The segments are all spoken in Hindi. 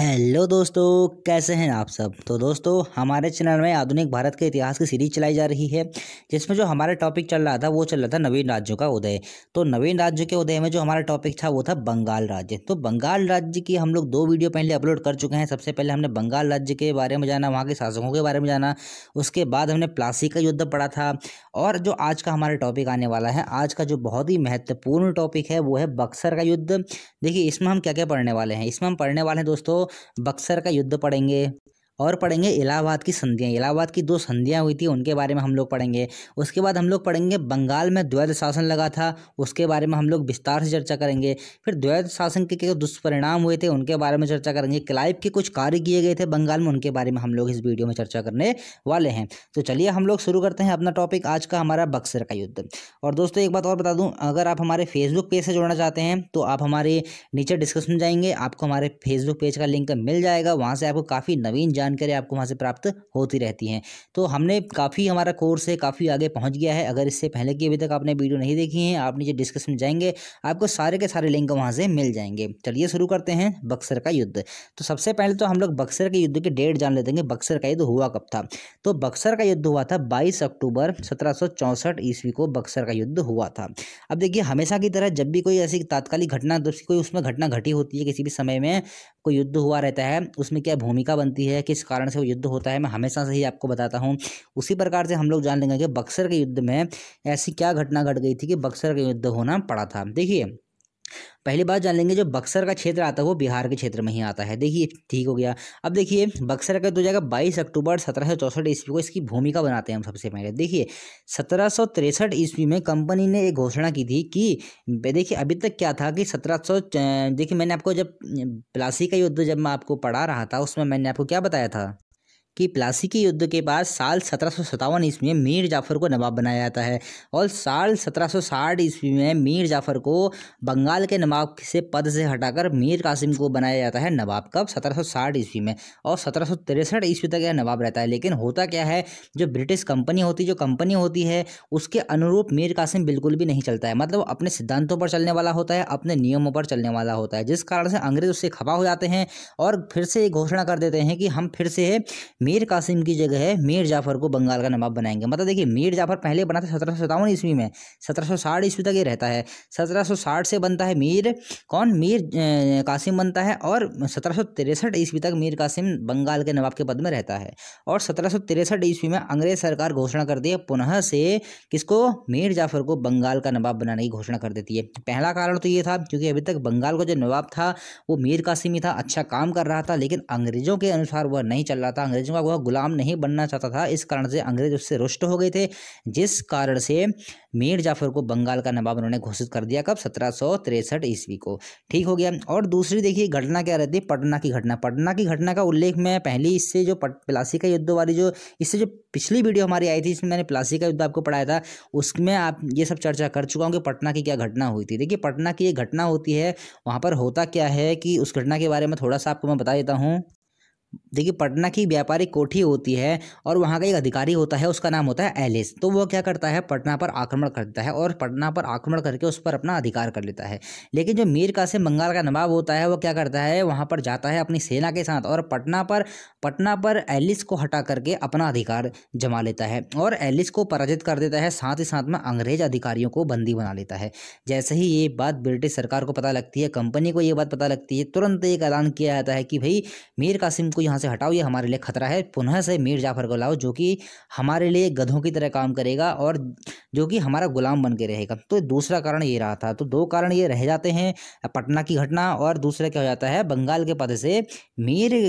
हेलो दोस्तों कैसे हैं आप सब तो दोस्तों हमारे चैनल में आधुनिक भारत के इतिहास की सीरीज चलाई जा रही है जिसमें जो हमारा टॉपिक चल रहा था वो चल रहा था नवीन राज्यों का उदय तो नवीन राज्य के उदय में जो हमारा टॉपिक था वो था बंगाल राज्य तो बंगाल राज्य की हम लोग दो वीडियो पहले अपलोड कर चुके हैं सबसे पहले हमने बंगाल राज्य के बारे में जाना वहाँ के शासकों के बारे में जाना उसके बाद हमने प्लासी का युद्ध पढ़ा था और जो आज का हमारा टॉपिक आने वाला है आज का जो बहुत ही महत्वपूर्ण टॉपिक है वो है बक्सर का युद्ध देखिए इसमें हम क्या क्या पढ़ने वाले हैं इसमें हम पढ़ने वाले हैं दोस्तों बक्सर का युद्ध पढ़ेंगे और पढ़ेंगे इलाहाबाद की संधियाँ इलाहाबाद की दो संधियाँ हुई थी उनके बारे में हम लोग पढ़ेंगे उसके बाद हम लोग पढ़ेंगे बंगाल में द्वैध शासन लगा था उसके बारे में हम लोग विस्तार से चर्चा करेंगे फिर द्वैध शासन के क्या दुष्परिणाम हुए थे उनके बारे में चर्चा करेंगे क्लाइव के कुछ कार्य किए गए थे बंगाल में उनके बारे में हम लोग इस वीडियो में चर्चा करने वाले हैं तो चलिए हम लोग शुरू करते हैं अपना टॉपिक आज का हमारा बक्सर का युद्ध और दोस्तों एक बात और बता दूँ अगर आप हमारे फेसबुक पेज से जुड़ना चाहते हैं तो आप हमारे नीचे डिस्क्रिप्शन जाएंगे आपको हमारे फेसबुक पेज का लिंक मिल जाएगा वहाँ से आपको काफ़ी नवीन जान जानकारी आपको वहाँ से प्राप्त होती रहती हैं तो हमने काफ़ी हमारा कोर्स है काफ़ी आगे पहुँच गया है अगर इससे पहले की अभी तक आपने वीडियो नहीं देखी है आप नीचे डिस्क्रिप्शन जाएंगे आपको सारे के सारे लिंक वहाँ से मिल जाएंगे चलिए शुरू करते हैं बक्सर का युद्ध तो सबसे पहले तो हम लोग बक्सर के युद्ध की डेट जान लेते हैं बक्सर का युद्ध हुआ कब था तो बक्सर का युद्ध हुआ था बाईस अक्टूबर सत्रह ईस्वी को बक्सर का युद्ध हुआ था अब देखिए हमेशा की तरह जब भी कोई ऐसी तात्कालिक घटना कोई उसमें घटना घटी होती है किसी भी समय में कोई युद्ध हुआ रहता है उसमें क्या भूमिका बनती है किस किस कारण से वो युद्ध होता है मैं हमेशा से ही आपको बताता हूँ उसी प्रकार से हम लोग जान लेंगे कि बक्सर के युद्ध में ऐसी क्या घटना घट गई थी कि बक्सर का युद्ध होना पड़ा था देखिए पहली बात जान लेंगे जो बक्सर का क्षेत्र आता है वो बिहार के क्षेत्र में ही आता है देखिए ठीक हो गया अब देखिए बक्सर का दो तो जाएगा बाईस अक्टूबर सत्रह सौ चौसठ ईस्वी को इसकी भूमिका बनाते हैं हम सबसे पहले देखिए सत्रह सौ तिरसठ ईस्वी में कंपनी ने एक घोषणा की थी कि देखिए अभी तक क्या था कि सत्रह सौ देखिए मैंने आपको जब प्लासी का युद्ध जब मैं आपको पढ़ा रहा था उसमें मैंने आपको क्या बताया था कि प्लासी के युद्ध के बाद साल सत्रह ईस्वी में मीर जाफ़र को नवाब बनाया जाता है और साल 1760 ईस्वी में मीर जाफ़र को बंगाल के नवाब से पद से हटाकर मीर कासिम को बनाया जाता है नवाब कब 1760 ईस्वी में और सत्रह ईस्वी तक यह नवाब रहता है लेकिन होता क्या है जो ब्रिटिश कंपनी होती जो कंपनी होती है उसके अनुरूप मीर कासिम बिल्कुल भी नहीं चलता है मतलब अपने सिद्धांतों पर चलने वाला होता है अपने नियमों पर चलने वाला होता है जिस कारण से अंग्रेज उससे खफा हो जाते हैं और फिर से ये घोषणा कर देते हैं कि हम फिर से मीर कासिम की जगह है मीर जाफर को बंगाल का नवाब बनाएंगे मतलब देखिए मीर जाफर पहले बना था सत्रह सौ सतावन ईस्वी में सत्रह सौ साठ ईस्वी तक ये रहता है सत्रह सौ साठ से बनता है मीर कौन मीर कासिम बनता है और सत्रह सौ तिरसठ ईस्वी तक मीर कासिम बंगाल के नवाब के पद में रहता है और सत्रह सौ तिरसठ ईस्वी में अंग्रेज सरकार घोषणा करती है पुनः से किसको मीर जाफर को बंगाल का नवाब बनाने की घोषणा कर देती है पहला कारण तो ये था क्योंकि अभी तक बंगाल का जो नवाब था वो मीर कासिम ही था अच्छा काम कर रहा था लेकिन अंग्रेजों के अनुसार वह नहीं चल रहा था अंग्रेजों का वह गुलाम नहीं बनना चाहता था इस कारण से अंग्रेज उससे रुष्ट हो गए थे जिस कारण से मीर जाफर को बंगाल का नवाब उन्होंने घोषित कर दिया कब सत्रह ईस्वी को ठीक हो गया और दूसरी देखिए घटना क्या रहती है पटना की घटना पटना की घटना का उल्लेख मैं पहली इससे जो पट प्लासी का युद्ध वाली जो इससे जो पिछली वीडियो हमारी आई थी इसमें मैंने प्लासी का युद्ध आपको पढ़ाया था उसमें आप ये सब चर्चा कर चुका हूँ कि पटना की क्या घटना हुई थी देखिए पटना की ये घटना होती है वहाँ पर होता क्या है कि उस घटना के बारे में थोड़ा सा आपको मैं बता देता हूँ देखिए पटना की व्यापारिक कोठी होती है और वहाँ का एक अधिकारी होता है उसका नाम होता है एलिस तो वो क्या करता है पटना पर आक्रमण करता है और पटना पर आक्रमण करके उस पर अपना अधिकार कर लेता है लेकिन जो मीर कासिम बंगाल का नवाब होता है वो क्या करता है वहाँ पर जाता है अपनी सेना के साथ और पटना पर पटना पर एलिस को हटा करके अपना अधिकार जमा लेता है और एलिस को पराजित कर देता है साथ ही साथ में अंग्रेज अधिकारियों को बंदी बना लेता है जैसे ही ये बात ब्रिटिश सरकार को पता लगती है कंपनी को ये बात पता लगती है तुरंत एक ऐलान किया जाता है कि भाई मीर कासिम इनको यहाँ से हटाओ ये हमारे लिए खतरा है पुनः से मीर जाफर को लाओ जो कि हमारे लिए गधों की तरह काम करेगा और जो कि हमारा गुलाम बन के रहेगा तो दूसरा कारण ये रहा था तो दो कारण ये रह जाते हैं पटना की घटना और दूसरा क्या हो जाता है बंगाल के पद से मीर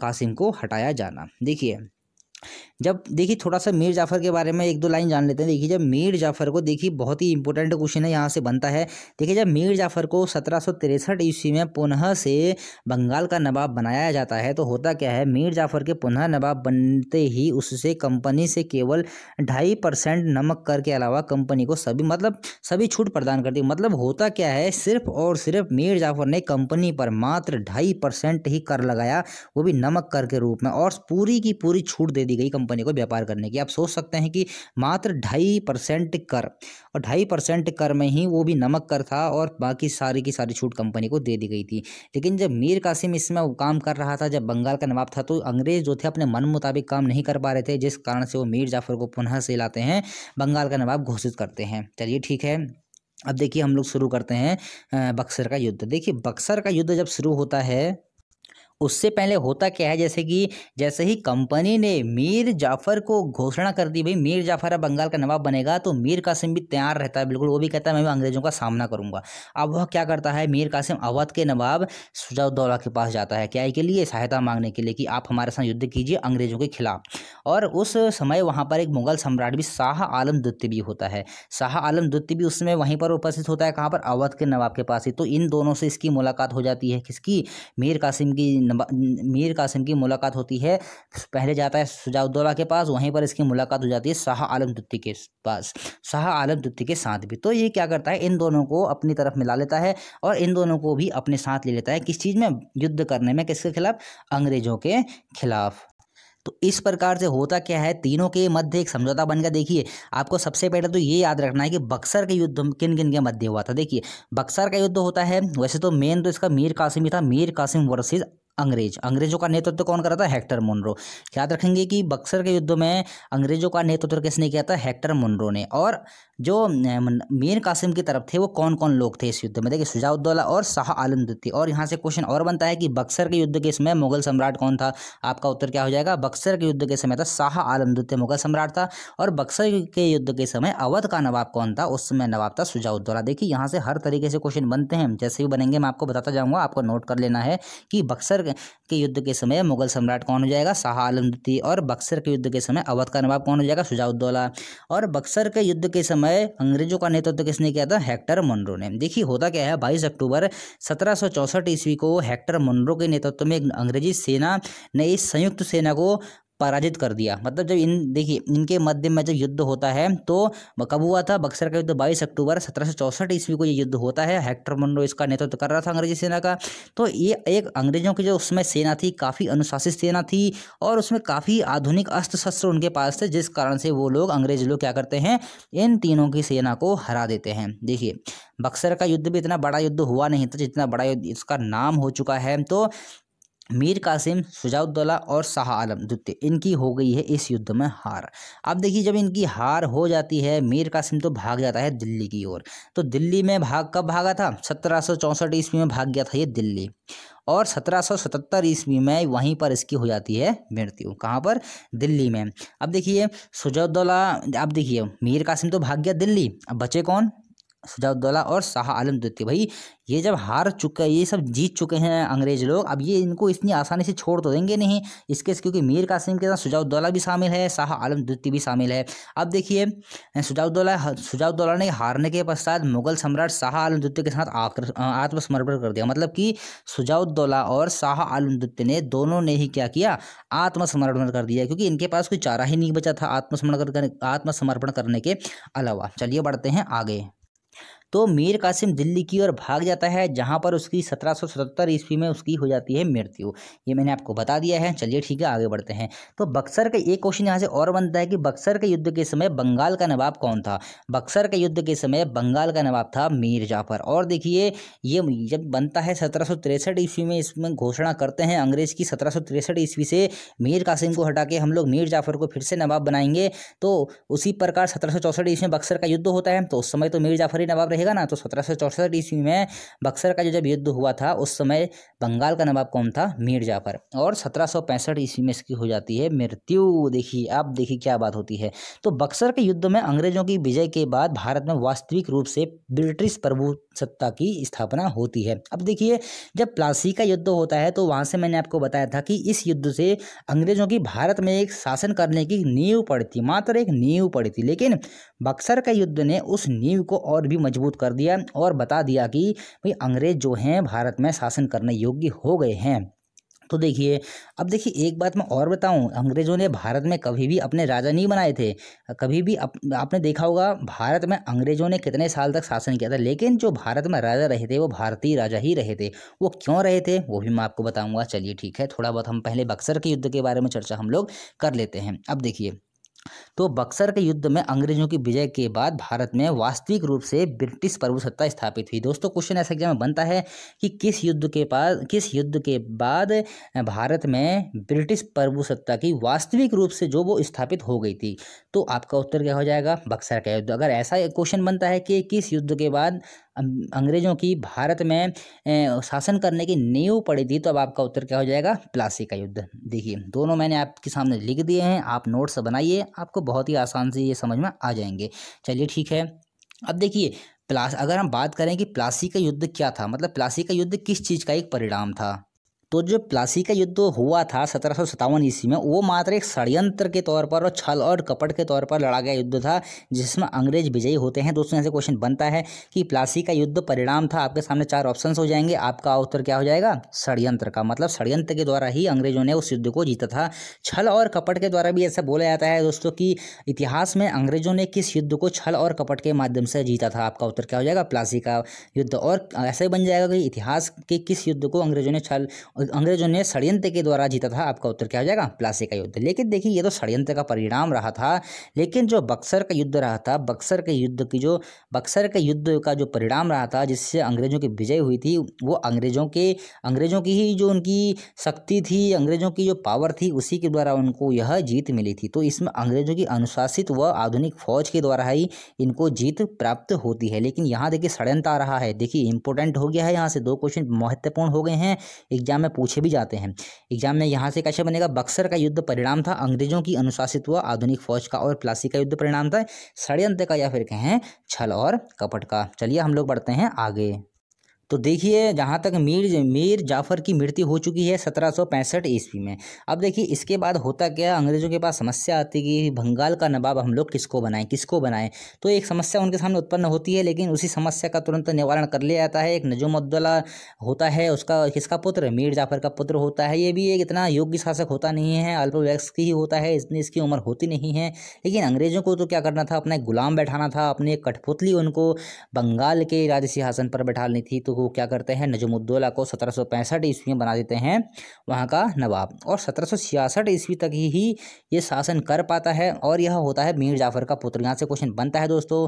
कासिम को हटाया जाना देखिए जब देखिए थोड़ा सा मीर जाफ़र के बारे में एक दो लाइन जान लेते हैं देखिए जब मीर जाफ़र को देखिए बहुत ही इंपॉर्टेंट क्वेश्चन है यहाँ से बनता है देखिए जब मीर जाफ़र को सत्रह सौ तिरसठ ईस्वी में पुनः से बंगाल का नवाब बनाया जाता है तो होता क्या है मीर जाफ़र के पुनः नवाब बनते ही उससे कंपनी से केवल ढाई परसेंट नमक कर के अलावा कंपनी को सभी मतलब सभी छूट प्रदान करती मतलब होता क्या है सिर्फ और सिर्फ मीर जाफ़र ने कंपनी पर मात्र ढाई परसेंट ही कर लगाया वो भी नमक कर के रूप में और पूरी की पूरी छूट दे दी दी गई कंपनी को व्यापार करने की आप सोच सकते हैं कि मात्र ढाई परसेंट कर और ढाई परसेंट कर में ही वो भी नमक कर था और बाकी सारी की सारी छूट कंपनी को दे दी गई थी लेकिन जब मीर कासिम इसमें काम कर रहा था जब बंगाल का नवाब था तो अंग्रेज जो थे अपने मन मुताबिक काम नहीं कर पा रहे थे जिस कारण से वो मीर जाफर को पुनः से लाते हैं बंगाल का नवाब घोषित करते हैं चलिए ठीक है अब देखिए हम लोग शुरू करते हैं बक्सर का युद्ध देखिए बक्सर का युद्ध जब शुरू होता है उससे पहले होता क्या है जैसे कि जैसे ही कंपनी ने मीर जाफ़र को घोषणा कर दी भाई मीर जाफ़र अब बंगाल का नवाब बनेगा तो मीर कासिम भी तैयार रहता है बिल्कुल वो भी कहता है मैं अंग्रेज़ों का सामना करूंगा अब वह क्या करता है मीर कासिम अवध के नवाब सुजाउद्दौला के पास जाता है क्या के लिए सहायता मांगने के लिए कि आप हमारे साथ युद्ध कीजिए अंग्रेज़ों के खिलाफ और उस समय वहाँ पर एक मुगल सम्राट भी शाह आलम द्वितीय भी होता है शाह आलम द्वितीय भी उस समय वहीं पर उपस्थित होता है कहाँ पर अवध के नवाब के पास ही तो इन दोनों से इसकी मुलाकात हो जाती है किसकी मीर कासिम की मीर कासिम की मुलाकात होती है पहले जाता है सुजाउद्दौला के पास वहीं पर इसकी मुलाकात हो जाती है शाह आलम दुत्ती के पास शाह आलम दुत्ती के साथ भी तो ये क्या करता है इन दोनों को अपनी तरफ मिला लेता है और इन दोनों को भी अपने साथ ले लेता है किस चीज़ में युद्ध करने में किसके खिलाफ अंग्रेजों के खिलाफ तो इस प्रकार से होता क्या है तीनों के मध्य एक समझौता बन गया देखिए आपको सबसे पहले तो ये याद रखना है कि बक्सर के युद्ध किन किन के मध्य हुआ था देखिए बक्सर का युद्ध होता है वैसे तो मेन तो इसका मीर कासिम ही था मीर कासिम वर्सेज अंग्रेज अंग्रेजों का नेतृत्व कौन कर रहा था हेक्टर मुनरो याद रखेंगे कि बक्सर के युद्ध में अंग्रेजों का नेतृत्व किसने किया था हेक्टर मुनरो ने और जो मीर कासिम की तरफ थे वो कौन कौन लोग थे इस युद्ध में देखिए शुजाउद्दौला और शाह आलम थे और यहाँ से क्वेश्चन और बनता है कि बक्सर के युद्ध के समय मुगल सम्राट कौन था आपका उत्तर क्या हो जाएगा बक्सर के युद्ध के समय था शाह आलम द्वितीय मुगल सम्राट था और बक्सर के युद्ध के समय अवध का नवाब कौन था उस समय नवाब था शुजाउद्दौला देखिए यहाँ से हर तरीके से क्वेश्चन बनते हैं जैसे भी बनेंगे मैं आपको बताता जाऊँगा आपको नोट कर लेना है कि बक्सर के युद्ध के समय मुगल सम्राट कौन हो जाएगा शाह आलम द्वितीय और बक्सर के युद्ध के समय अवध का नवाब कौन हो जाएगा शुजाउद्दौला और बक्सर के युद्ध के समय समय अंग्रेजों का नेतृत्व तो किसने किया था हेक्टर मनरो ने देखिए होता क्या है बाईस अक्टूबर सत्रह ईस्वी को हेक्टर मनरो के नेतृत्व में अंग्रेजी सेना ने इस संयुक्त सेना को पराजित कर दिया मतलब जब इन देखिए इनके मध्य में जब युद्ध होता है तो कब हुआ था बक्सर का युद्ध 22 अक्टूबर सत्रह सौ ईस्वी को ये युद्ध होता है हेक्टर मुंडो इसका नेतृत्व कर रहा था अंग्रेजी सेना का तो ये एक अंग्रेजों की जो उसमें सेना थी काफ़ी अनुशासित सेना थी और उसमें काफ़ी आधुनिक अस्त्र शस्त्र उनके पास थे जिस कारण से वो लोग अंग्रेज लोग क्या करते हैं इन तीनों की सेना को हरा देते हैं देखिए बक्सर का युद्ध भी इतना बड़ा युद्ध हुआ नहीं था जितना बड़ा युद्ध इसका नाम हो चुका है तो मीर कासिम शुजाउद्दौला और शाह आलम द्वितीय इनकी हो गई है इस युद्ध में हार अब देखिए जब इनकी हार हो जाती है मीर कासिम तो भाग जाता है दिल्ली की ओर तो दिल्ली में भाग कब भागा था सत्रह सौ चौंसठ ईस्वी में भाग गया था ये दिल्ली और सत्रह सौ सतहत्तर ईस्वी में वहीं पर इसकी हो जाती है मृत्यु कहाँ पर दिल्ली में अब देखिए शुजाउद्दौला अब देखिए मीर कासिम तो भाग गया दिल्ली अब बचे कौन सजाउद्दौला और शाह आलम द्वितीय भाई ये जब हार चुका ये सब जीत चुके हैं अंग्रेज लोग अब ये इनको इतनी आसानी से छोड़ तो देंगे नहीं इसके क्योंकि मीर कासिम के साथ सुजाउद्दौला भी शामिल है शाह आलम द्वितीय भी शामिल है अब देखिए सुजाउद्दौला सुजाउद्दौला ने हारने के पश्चात मुगल सम्राट शाह आलम द्वितीय के साथ आत्मसमर्पण कर दिया मतलब कि सुजाउद्दौला और शाह आलम द्वितीय ने दोनों ने ही क्या किया आत्मसमर्पण कर दिया क्योंकि इनके पास कोई चारा ही नहीं बचा था आत्मसमर्पण आत्मसमर्पण करने के अलावा चलिए बढ़ते हैं आगे तो मीर कासिम दिल्ली की ओर भाग जाता है जहाँ पर उसकी सत्रह सौ सतहत्तर ईस्वी में उसकी हो जाती है मृत्यु ये मैंने आपको बता दिया है चलिए ठीक है आगे बढ़ते हैं तो बक्सर का एक क्वेश्चन यहाँ से और बनता है कि बक्सर के युद्ध के समय बंगाल का नवाब कौन था बक्सर के युद्ध के समय बंगाल का नवाब था मीर जाफर और देखिए ये जब बनता है सत्रह ईस्वी में इसमें घोषणा करते हैं अंग्रेज की सत्रह ईस्वी से मीर कासिम को हटा के हम लोग मीर जाफर को फिर से नवाब बनाएंगे तो उसी प्रकार सत्रह ईस्वी में बक्सर का युद्ध होता है तो उस समय तो मीर जाफर ही नवाब रहेगा देखिएगा ना तो सत्रह सौ चौसठ ईस्वी में बक्सर का जो जब युद्ध हुआ था उस समय बंगाल का नवाब कौन था मीर जाफर और सत्रह सौ पैंसठ ईस्वी में इसकी हो जाती है मृत्यु देखिए आप देखिए क्या बात होती है तो बक्सर के युद्ध में अंग्रेजों की विजय के बाद भारत में वास्तविक रूप से ब्रिटिश प्रभु सत्ता की स्थापना होती है अब देखिए जब प्लासी का युद्ध होता है तो वहाँ से मैंने आपको बताया था कि इस युद्ध से अंग्रेजों की भारत में एक शासन करने की नींव पड़ती मात्र एक नींव पड़ी थी लेकिन बक्सर का युद्ध ने उस नींव को और भी मजबूत मजबूत कर दिया और बता दिया कि भाई अंग्रेज जो हैं भारत में शासन करने योग्य हो गए हैं तो देखिए अब देखिए एक बात मैं और बताऊं अंग्रेज़ों ने भारत में कभी भी अपने राजा नहीं बनाए थे कभी भी अप, आपने देखा होगा भारत में अंग्रेज़ों ने कितने साल तक शासन किया था लेकिन जो भारत में राजा रहे थे वो भारतीय राजा ही रहे थे वो क्यों रहे थे वो भी मैं आपको बताऊँगा चलिए ठीक है थोड़ा बहुत हम पहले बक्सर के युद्ध के बारे में चर्चा हम लोग कर लेते हैं अब देखिए तो बक्सर के युद्ध में अंग्रेजों की विजय के बाद भारत में वास्तविक रूप से ब्रिटिश प्रभुसत्ता स्थापित हुई दोस्तों क्वेश्चन ऐसा एग्जाम में बनता है कि किस युद्ध के बाद किस युद्ध के बाद भारत में ब्रिटिश प्रभुसत्ता की वास्तविक रूप से जो वो स्थापित हो गई थी तो आपका उत्तर क्या हो जाएगा बक्सर का युद्ध अगर ऐसा क्वेश्चन बनता है कि किस युद्ध के बाद अं, अंग्रेज़ों की भारत में शासन करने की नींव पड़ी थी तो अब आपका उत्तर क्या हो जाएगा प्लासी का युद्ध देखिए दोनों मैंने आपके सामने लिख दिए हैं आप नोट्स बनाइए आपको बहुत ही आसान से ये समझ में आ जाएंगे चलिए ठीक है अब देखिए प्लास अगर हम बात करें कि प्लासी का युद्ध क्या था मतलब प्लासी का युद्ध किस चीज़ का एक परिणाम था तो जो प्लासी का युद्ध हुआ था सत्रह सौ ईस्वी में वो मात्र एक षडयंत्र के तौर पर और छल और कपट के तौर पर लड़ा गया युद्ध था जिसमें अंग्रेज विजयी होते हैं दोस्तों ऐसे क्वेश्चन बनता है कि प्लासी का युद्ध परिणाम था आपके सामने चार ऑप्शन हो जाएंगे आपका उत्तर क्या हो जाएगा षड़यंत्र का मतलब षडयंत्र के द्वारा ही अंग्रेजों ने उस युद्ध को जीता था छल और कपट के द्वारा भी ऐसा बोला जाता है दोस्तों की इतिहास में अंग्रेजों ने किस युद्ध को छल और कपट के माध्यम से जीता था आपका उत्तर क्या हो जाएगा प्लासी का युद्ध और ऐसे बन जाएगा कि इतिहास के किस युद्ध को अंग्रेजों ने छल अंग्रेजों ने षड्यंत्र के द्वारा जीता था आपका उत्तर क्या हो जाएगा प्लासी का युद्ध लेकिन देखिए ये तो षड्यंत्र का परिणाम रहा था लेकिन जो बक्सर का युद्ध रहा था बक्सर के युद्ध की जो बक्सर के युद्ध का जो परिणाम रहा था जिससे अंग्रेजों की विजय हुई थी वो अंग्रेजों के अंग्रेजों की ही जो उनकी शक्ति थी अंग्रेजों की जो पावर थी उसी के द्वारा उनको यह जीत मिली थी तो इसमें अंग्रेजों की अनुशासित व आधुनिक फौज के द्वारा ही इनको जीत प्राप्त होती है लेकिन यहाँ देखिए षड्यंत्र आ रहा है देखिए इंपोर्टेंट हो गया है यहाँ से दो क्वेश्चन महत्वपूर्ण हो गए हैं एग्जाम में पूछे भी जाते हैं एग्जाम में यहाँ से कैसे बनेगा बक्सर का युद्ध परिणाम था अंग्रेजों की अनुशासित हुआ आधुनिक फौज का और प्लासी का युद्ध परिणाम था षड्यंत्र का या फिर कहें छल और कपट का चलिए हम लोग बढ़ते हैं आगे तो देखिए जहाँ तक मीर मीर जाफ़र की मृत्यु हो चुकी है सत्रह सौ पैंसठ ईस्वी में अब देखिए इसके बाद होता क्या अंग्रेज़ों के पास समस्या आती कि बंगाल का नवाब हम लोग किसको बनाएं किसको बनाएं तो एक समस्या उनके सामने उत्पन्न होती है लेकिन उसी समस्या का तुरंत निवारण कर लिया जाता है एक नजोमद्दला होता है उसका किसका पुत्र मीर जाफ़र का पुत्र होता है ये भी एक इतना योग्य शासक होता नहीं है अल्पवयस्क ही होता है इतनी इसकी उम्र होती नहीं है लेकिन अंग्रेज़ों को तो क्या करना था अपना गुलाम बैठाना था अपनी एक कठपुतली उनको बंगाल के राज सिंहासन पर बैठानी थी तो को क्या करते हैं नजमुद्दौला को सत्रह सौ पैंसठ ईस्वी में बना देते हैं वहाँ का नवाब और सत्रह सौ छियासठ ईस्वी तक ही ये शासन कर पाता है और यह होता है मीर जाफ़र का पुत्र यहाँ से क्वेश्चन बनता है दोस्तों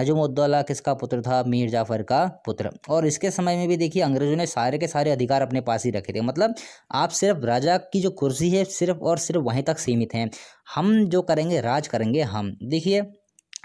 नजमुद्दौला किसका पुत्र था मीर जाफ़र का पुत्र और इसके समय में भी देखिए अंग्रेज़ों ने सारे के सारे अधिकार अपने पास ही रखे थे मतलब आप सिर्फ राजा की जो कुर्सी है सिर्फ और सिर्फ वहीं तक सीमित हैं हम जो करेंगे राज करेंगे हम देखिए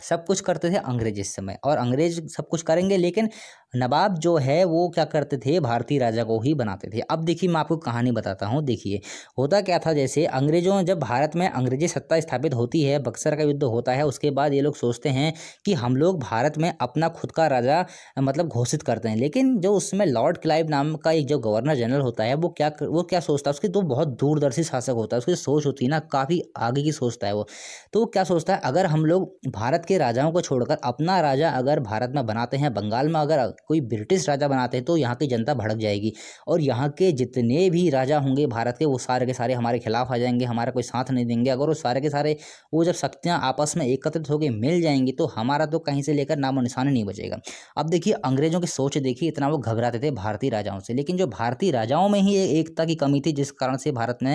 सब कुछ करते थे अंग्रेज इस समय और अंग्रेज सब कुछ करेंगे लेकिन नवाब जो है वो क्या करते थे भारतीय राजा को ही बनाते थे अब देखिए मैं आपको कहानी बताता हूँ देखिए होता क्या था जैसे अंग्रेजों जब भारत में अंग्रेजी सत्ता स्थापित होती है बक्सर का युद्ध होता है उसके बाद ये लोग सोचते हैं कि हम लोग भारत में अपना खुद का राजा मतलब घोषित करते हैं लेकिन जो उसमें लॉर्ड क्लाइव नाम का एक जो गवर्नर जनरल होता है वो क्या वो क्या सोचता है उसकी तो बहुत दूरदर्शी शासक होता है उसकी सोच होती है ना काफ़ी आगे की सोचता है वो तो वो क्या सोचता है अगर हम लोग भारत के के राजाओं को छोड़कर अपना राजा अगर भारत में बनाते हैं बंगाल में अगर कोई ब्रिटिश राजा बनाते हैं तो यहाँ की जनता भड़क जाएगी और यहाँ के जितने भी राजा होंगे भारत के वो सारे के सारे हमारे खिलाफ आ जाएंगे हमारा कोई साथ नहीं देंगे अगर वो सारे के सारे वो जब शक्तियाँ आपस में एकत्रित होकर मिल जाएंगी तो हमारा तो कहीं से लेकर नामो निशान नहीं बचेगा अब देखिए अंग्रेजों की सोच देखिए इतना वो घबराते थे भारतीय राजाओं से लेकिन जो भारतीय राजाओं में ही एकता की कमी थी जिस कारण से भारत में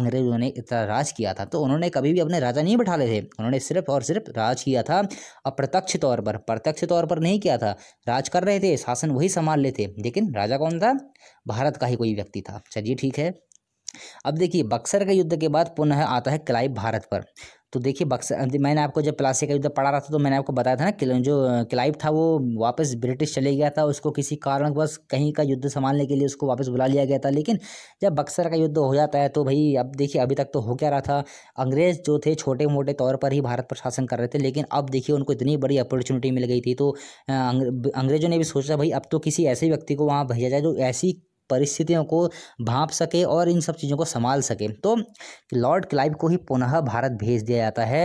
अंग्रेजों ने इतना राज किया था तो उन्होंने कभी भी अपने राजा नहीं बैठा ले थे उन्होंने सिर्फ और सिर्फ राज किया था था अप्रत्यक्ष तौर पर प्रत्यक्ष तौर पर नहीं किया था राज कर रहे थे शासन वही संभाल लेते लेकिन राजा कौन था भारत का ही कोई व्यक्ति था चलिए ठीक है अब देखिए बक्सर के युद्ध के बाद पुनः आता है क्लाइव भारत पर तो देखिए बक्सर मैंने आपको जब प्लासी का युद्ध पढ़ा रहा था तो मैंने आपको बताया था ना जो क्लाइव था वो वापस ब्रिटिश चले गया था उसको किसी कारणवश कहीं का युद्ध संभालने के लिए उसको वापस बुला लिया गया था लेकिन जब बक्सर का युद्ध हो जाता है तो भाई अब देखिए अभी तक तो हो क्या रहा था अंग्रेज़ जो थे छोटे मोटे तौर पर ही भारत पर शासन कर रहे थे लेकिन अब देखिए उनको इतनी बड़ी अपॉर्चुनिटी मिल गई थी तो अंग्रेज़ों ने भी सोचा भाई अब तो किसी ऐसे व्यक्ति को वहाँ भेजा जाए जो ऐसी परिस्थितियों को भाप सके और इन सब चीज़ों को संभाल सके तो लॉर्ड क्लाइव को ही पुनः भारत भेज दिया जाता है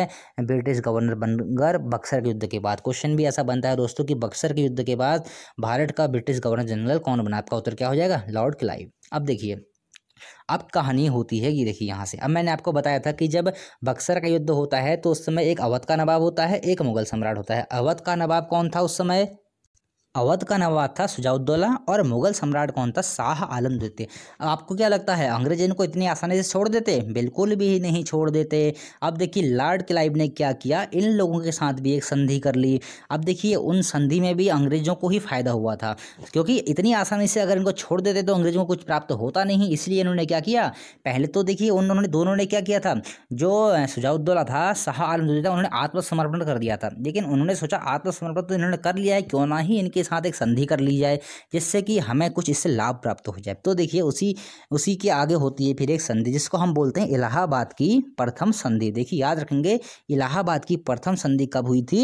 ब्रिटिश गवर्नर बनकर बक्सर के युद्ध के बाद क्वेश्चन भी ऐसा बनता है दोस्तों कि बक्सर के युद्ध के बाद भारत का ब्रिटिश गवर्नर जनरल कौन बना आपका उत्तर क्या हो जाएगा लॉर्ड क्लाइव अब देखिए अब कहानी होती है ये देखिए यहाँ से अब मैंने आपको बताया था कि जब बक्सर का युद्ध होता है तो उस समय एक अवध का नवाब होता है एक मुगल सम्राट होता है अवध का नवाब कौन था उस समय अवध का नवाब था सुजाउद्दौला और मुगल सम्राट कौन था शाह आलम द्वितीय आपको क्या लगता है अंग्रेज इनको इतनी आसानी से छोड़ देते बिल्कुल भी नहीं छोड़ देते अब देखिए लॉर्ड क्लाइव ने क्या किया इन लोगों के साथ भी एक संधि कर ली अब देखिए उन संधि में भी अंग्रेजों को ही फ़ायदा हुआ था क्योंकि इतनी आसानी से अगर इनको छोड़ देते तो अंग्रेजों को कुछ प्राप्त होता नहीं इसलिए इन्होंने क्या किया पहले तो देखिए उन्होंने दोनों ने क्या किया था जो सुजाउद्दौला था शाह आलम द्वितीय उन्होंने आत्मसमर्पण कर दिया था लेकिन उन्होंने सोचा आत्मसमर्पण तो इन्होंने कर लिया है क्यों ना ही इनके साथ एक संधि कर ली जाए जिससे कि हमें कुछ इससे लाभ प्राप्त हो जाए तो देखिए उसी उसी के आगे होती है फिर एक संधि जिसको हम बोलते हैं इलाहाबाद की प्रथम संधि देखिए याद रखेंगे इलाहाबाद की प्रथम संधि कब हुई थी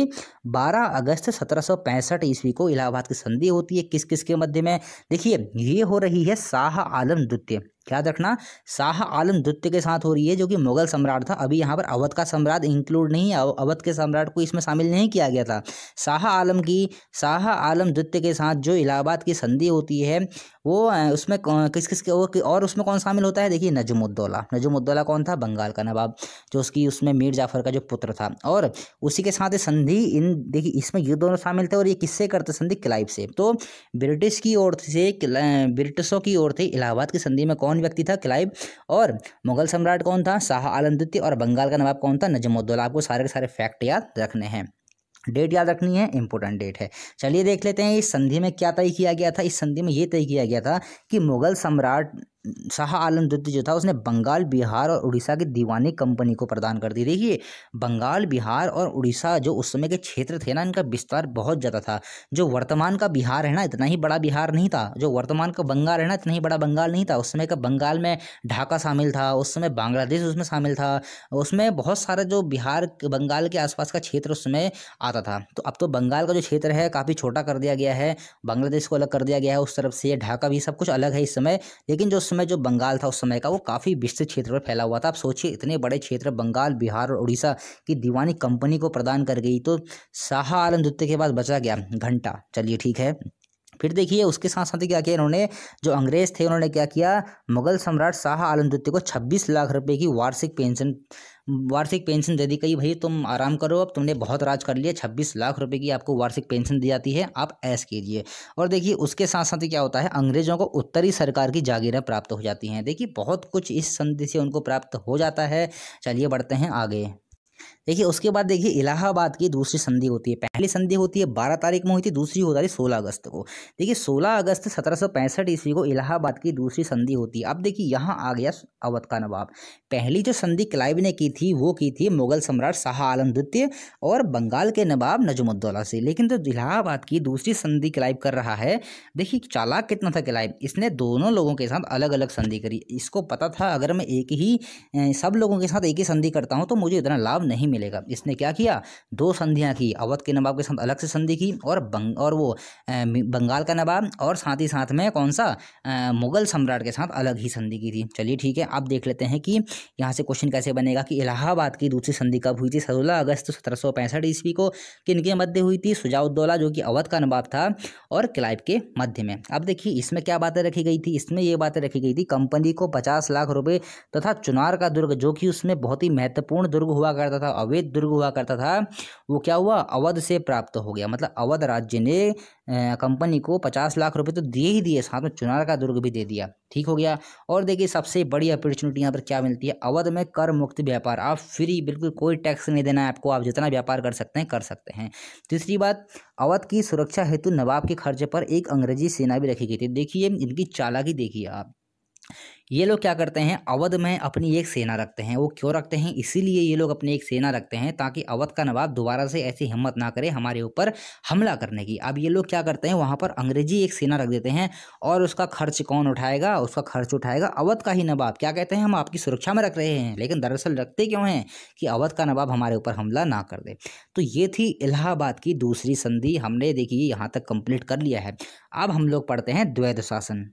बारह अगस्त सत्रह ईस्वी को इलाहाबाद की संधि होती है किस किस के मध्य में देखिए ये हो रही है शाह आलम द्वितीय याद रखना शाह आलम द्वितीय के साथ हो रही है जो कि मुगल सम्राट था अभी यहाँ पर अवध का सम्राट इंक्लूड नहीं है अवध के सम्राट को इसमें शामिल नहीं किया गया था शाह आलम की शाह आलम द्वितीय के साथ जो इलाहाबाद की संधि होती है वो उसमें किस किस के और, उसमें कौन शामिल होता है देखिए नजमुद्दौला नजमुद्दौला कौन था बंगाल का नवाब जो उसकी उसमें मीर जाफर का जो पुत्र था और उसी के साथ संधि इन देखिए इसमें ये दोनों शामिल थे और ये किससे करते संधि क्लाइव से तो ब्रिटिश की ओर से ब्रिटिशों की ओर थी इलाहाबाद की संधि में कौन व्यक्ति था क्लाइव और मुगल सम्राट कौन था शाह आलम द्वितीय और बंगाल का नवाब कौन था नजमुद्दौला आपको सारे के सारे फैक्ट याद रखने हैं डेट याद रखनी है इंपॉर्टेंट डेट है चलिए देख लेते हैं इस संधि में क्या तय किया गया था इस संधि में ये तय किया गया था कि मुगल सम्राट शाह आलम द्वितीय जो था उसने बंगाल बिहार और उड़ीसा की दीवानी कंपनी को प्रदान कर दी देखिए बंगाल बिहार और उड़ीसा जो उस समय के क्षेत्र थे ना इनका विस्तार बहुत ज़्यादा था जो वर्तमान का बिहार है ना इतना ही बड़ा बिहार नहीं था जो वर्तमान का बंगाल है ना इतना ही बड़ा बंगाल नहीं था उस समय का बंगाल में ढाका शामिल था उस समय बांग्लादेश उसमें शामिल था उसमें बहुत सारा जो बिहार बंगाल के आसपास का क्षेत्र उस समय आता था तो अब तो बंगाल का जो क्षेत्र है काफ़ी छोटा कर दिया गया है बांग्लादेश को अलग कर दिया गया है उस तरफ से ढाका भी सब कुछ अलग है इस समय लेकिन जो समय जो बंगाल था उस समय का वो काफ़ी विस्तृत क्षेत्र पर फैला हुआ था आप सोचिए इतने बड़े क्षेत्र बंगाल बिहार और उड़ीसा की दीवानी कंपनी को प्रदान कर गई तो शाह आलम द्वितीय के बाद बचा गया घंटा चलिए ठीक है फिर देखिए उसके साथ साथ क्या किया इन्होंने जो अंग्रेज थे उन्होंने क्या किया मुगल सम्राट शाह आलम द्वितीय को छब्बीस लाख रुपये की वार्षिक पेंशन वार्षिक पेंशन दे दी गई भाई तुम आराम करो अब तुमने बहुत राज कर लिया छब्बीस लाख रुपए की आपको वार्षिक पेंशन दी जाती है आप ऐस कीजिए और देखिए उसके साथ साथ क्या होता है अंग्रेजों को उत्तरी सरकार की जागीरें प्राप्त हो जाती हैं देखिए बहुत कुछ इस संधि से उनको प्राप्त हो जाता है चलिए बढ़ते हैं आगे देखिए उसके बाद देखिए इलाहाबाद की दूसरी संधि होती है पहली संधि होती है बारह तारीख में हुई थी दूसरी होती है सोलह अगस्त को देखिए सोलह अगस्त सत्रह सौ पैंसठ ईस्वी को इलाहाबाद की दूसरी संधि होती है अब देखिए यहाँ आ गया अवध का नवाब पहली जो संधि क्लाइव ने की थी वो की थी मुगल सम्राट शाह आलम द्वितीय और बंगाल के नवाब नजुमुद्दौला से लेकिन जो इलाहाबाद की दूसरी संधि क्लाइव कर रहा है देखिए चालाक कितना था क्लाइव इसने दोनों लोगों के साथ अलग अलग संधि करी इसको पता था अगर मैं एक ही सब लोगों के साथ एक ही संधि करता हूँ तो मुझे इतना लाभ नहीं मिलेगा इसने क्या किया दो संधियाँ की अवध के नवाब के साथ अलग से संधि की और बंग और वो बंगाल का नवाब और साथ ही साथ में कौन सा मुगल सम्राट के साथ अलग ही संधि की थी चलिए ठीक है अब देख लेते हैं कि यहाँ से क्वेश्चन कैसे बनेगा कि इलाहाबाद की दूसरी संधि कब हुई थी सोलह अगस्त सत्रह सौ पैंसठ ईस्वी को किन के मध्य हुई थी सुजाउद्दौला जो कि अवध का नवाब था और क्लाइब के मध्य में अब देखिए इसमें क्या बातें रखी गई थी इसमें ये बातें रखी गई थी कंपनी को पचास लाख रुपये तथा चुनार का दुर्ग जो कि उसमें बहुत ही महत्वपूर्ण दुर्ग हुआ करता था अवैध दुर्ग हुआ करता था वो क्या हुआ अवध से प्राप्त हो गया मतलब अवध राज्य ने कंपनी को पचास लाख रुपए तो दिए ही दिए साथ में चुनार का दुर्ग भी दे दिया ठीक हो गया और देखिए सबसे बड़ी अपॉर्चुनिटी यहाँ पर क्या मिलती है अवध में कर मुक्त व्यापार आप फ्री बिल्कुल कोई टैक्स नहीं देना है आपको आप जितना व्यापार कर सकते हैं कर सकते हैं तीसरी बात अवध की सुरक्षा हेतु नवाब के खर्चे पर एक अंग्रेजी सेना भी रखी गई थी देखिए इनकी चालाकी देखिए आप ये लोग क्या करते हैं अवध में अपनी एक सेना रखते हैं वो क्यों रखते हैं इसीलिए ये लोग अपनी एक सेना रखते हैं ताकि अवध का नवाब दोबारा से ऐसी हिम्मत ना करे हमारे ऊपर हमला करने की अब ये लोग क्या करते हैं वहाँ पर अंग्रेजी एक सेना रख देते हैं और उसका खर्च कौन उठाएगा उसका खर्च उठाएगा अवध का ही नवाब क्या कहते हैं हम आपकी सुरक्षा में रख रहे हैं लेकिन दरअसल रखते क्यों हैं कि अवध का नवाब हमारे ऊपर हमला ना कर दे तो ये थी इलाहाबाद की दूसरी संधि हमने देखिए यहाँ तक कंप्लीट कर लिया है अब हम लोग पढ़ते हैं द्वैध शासन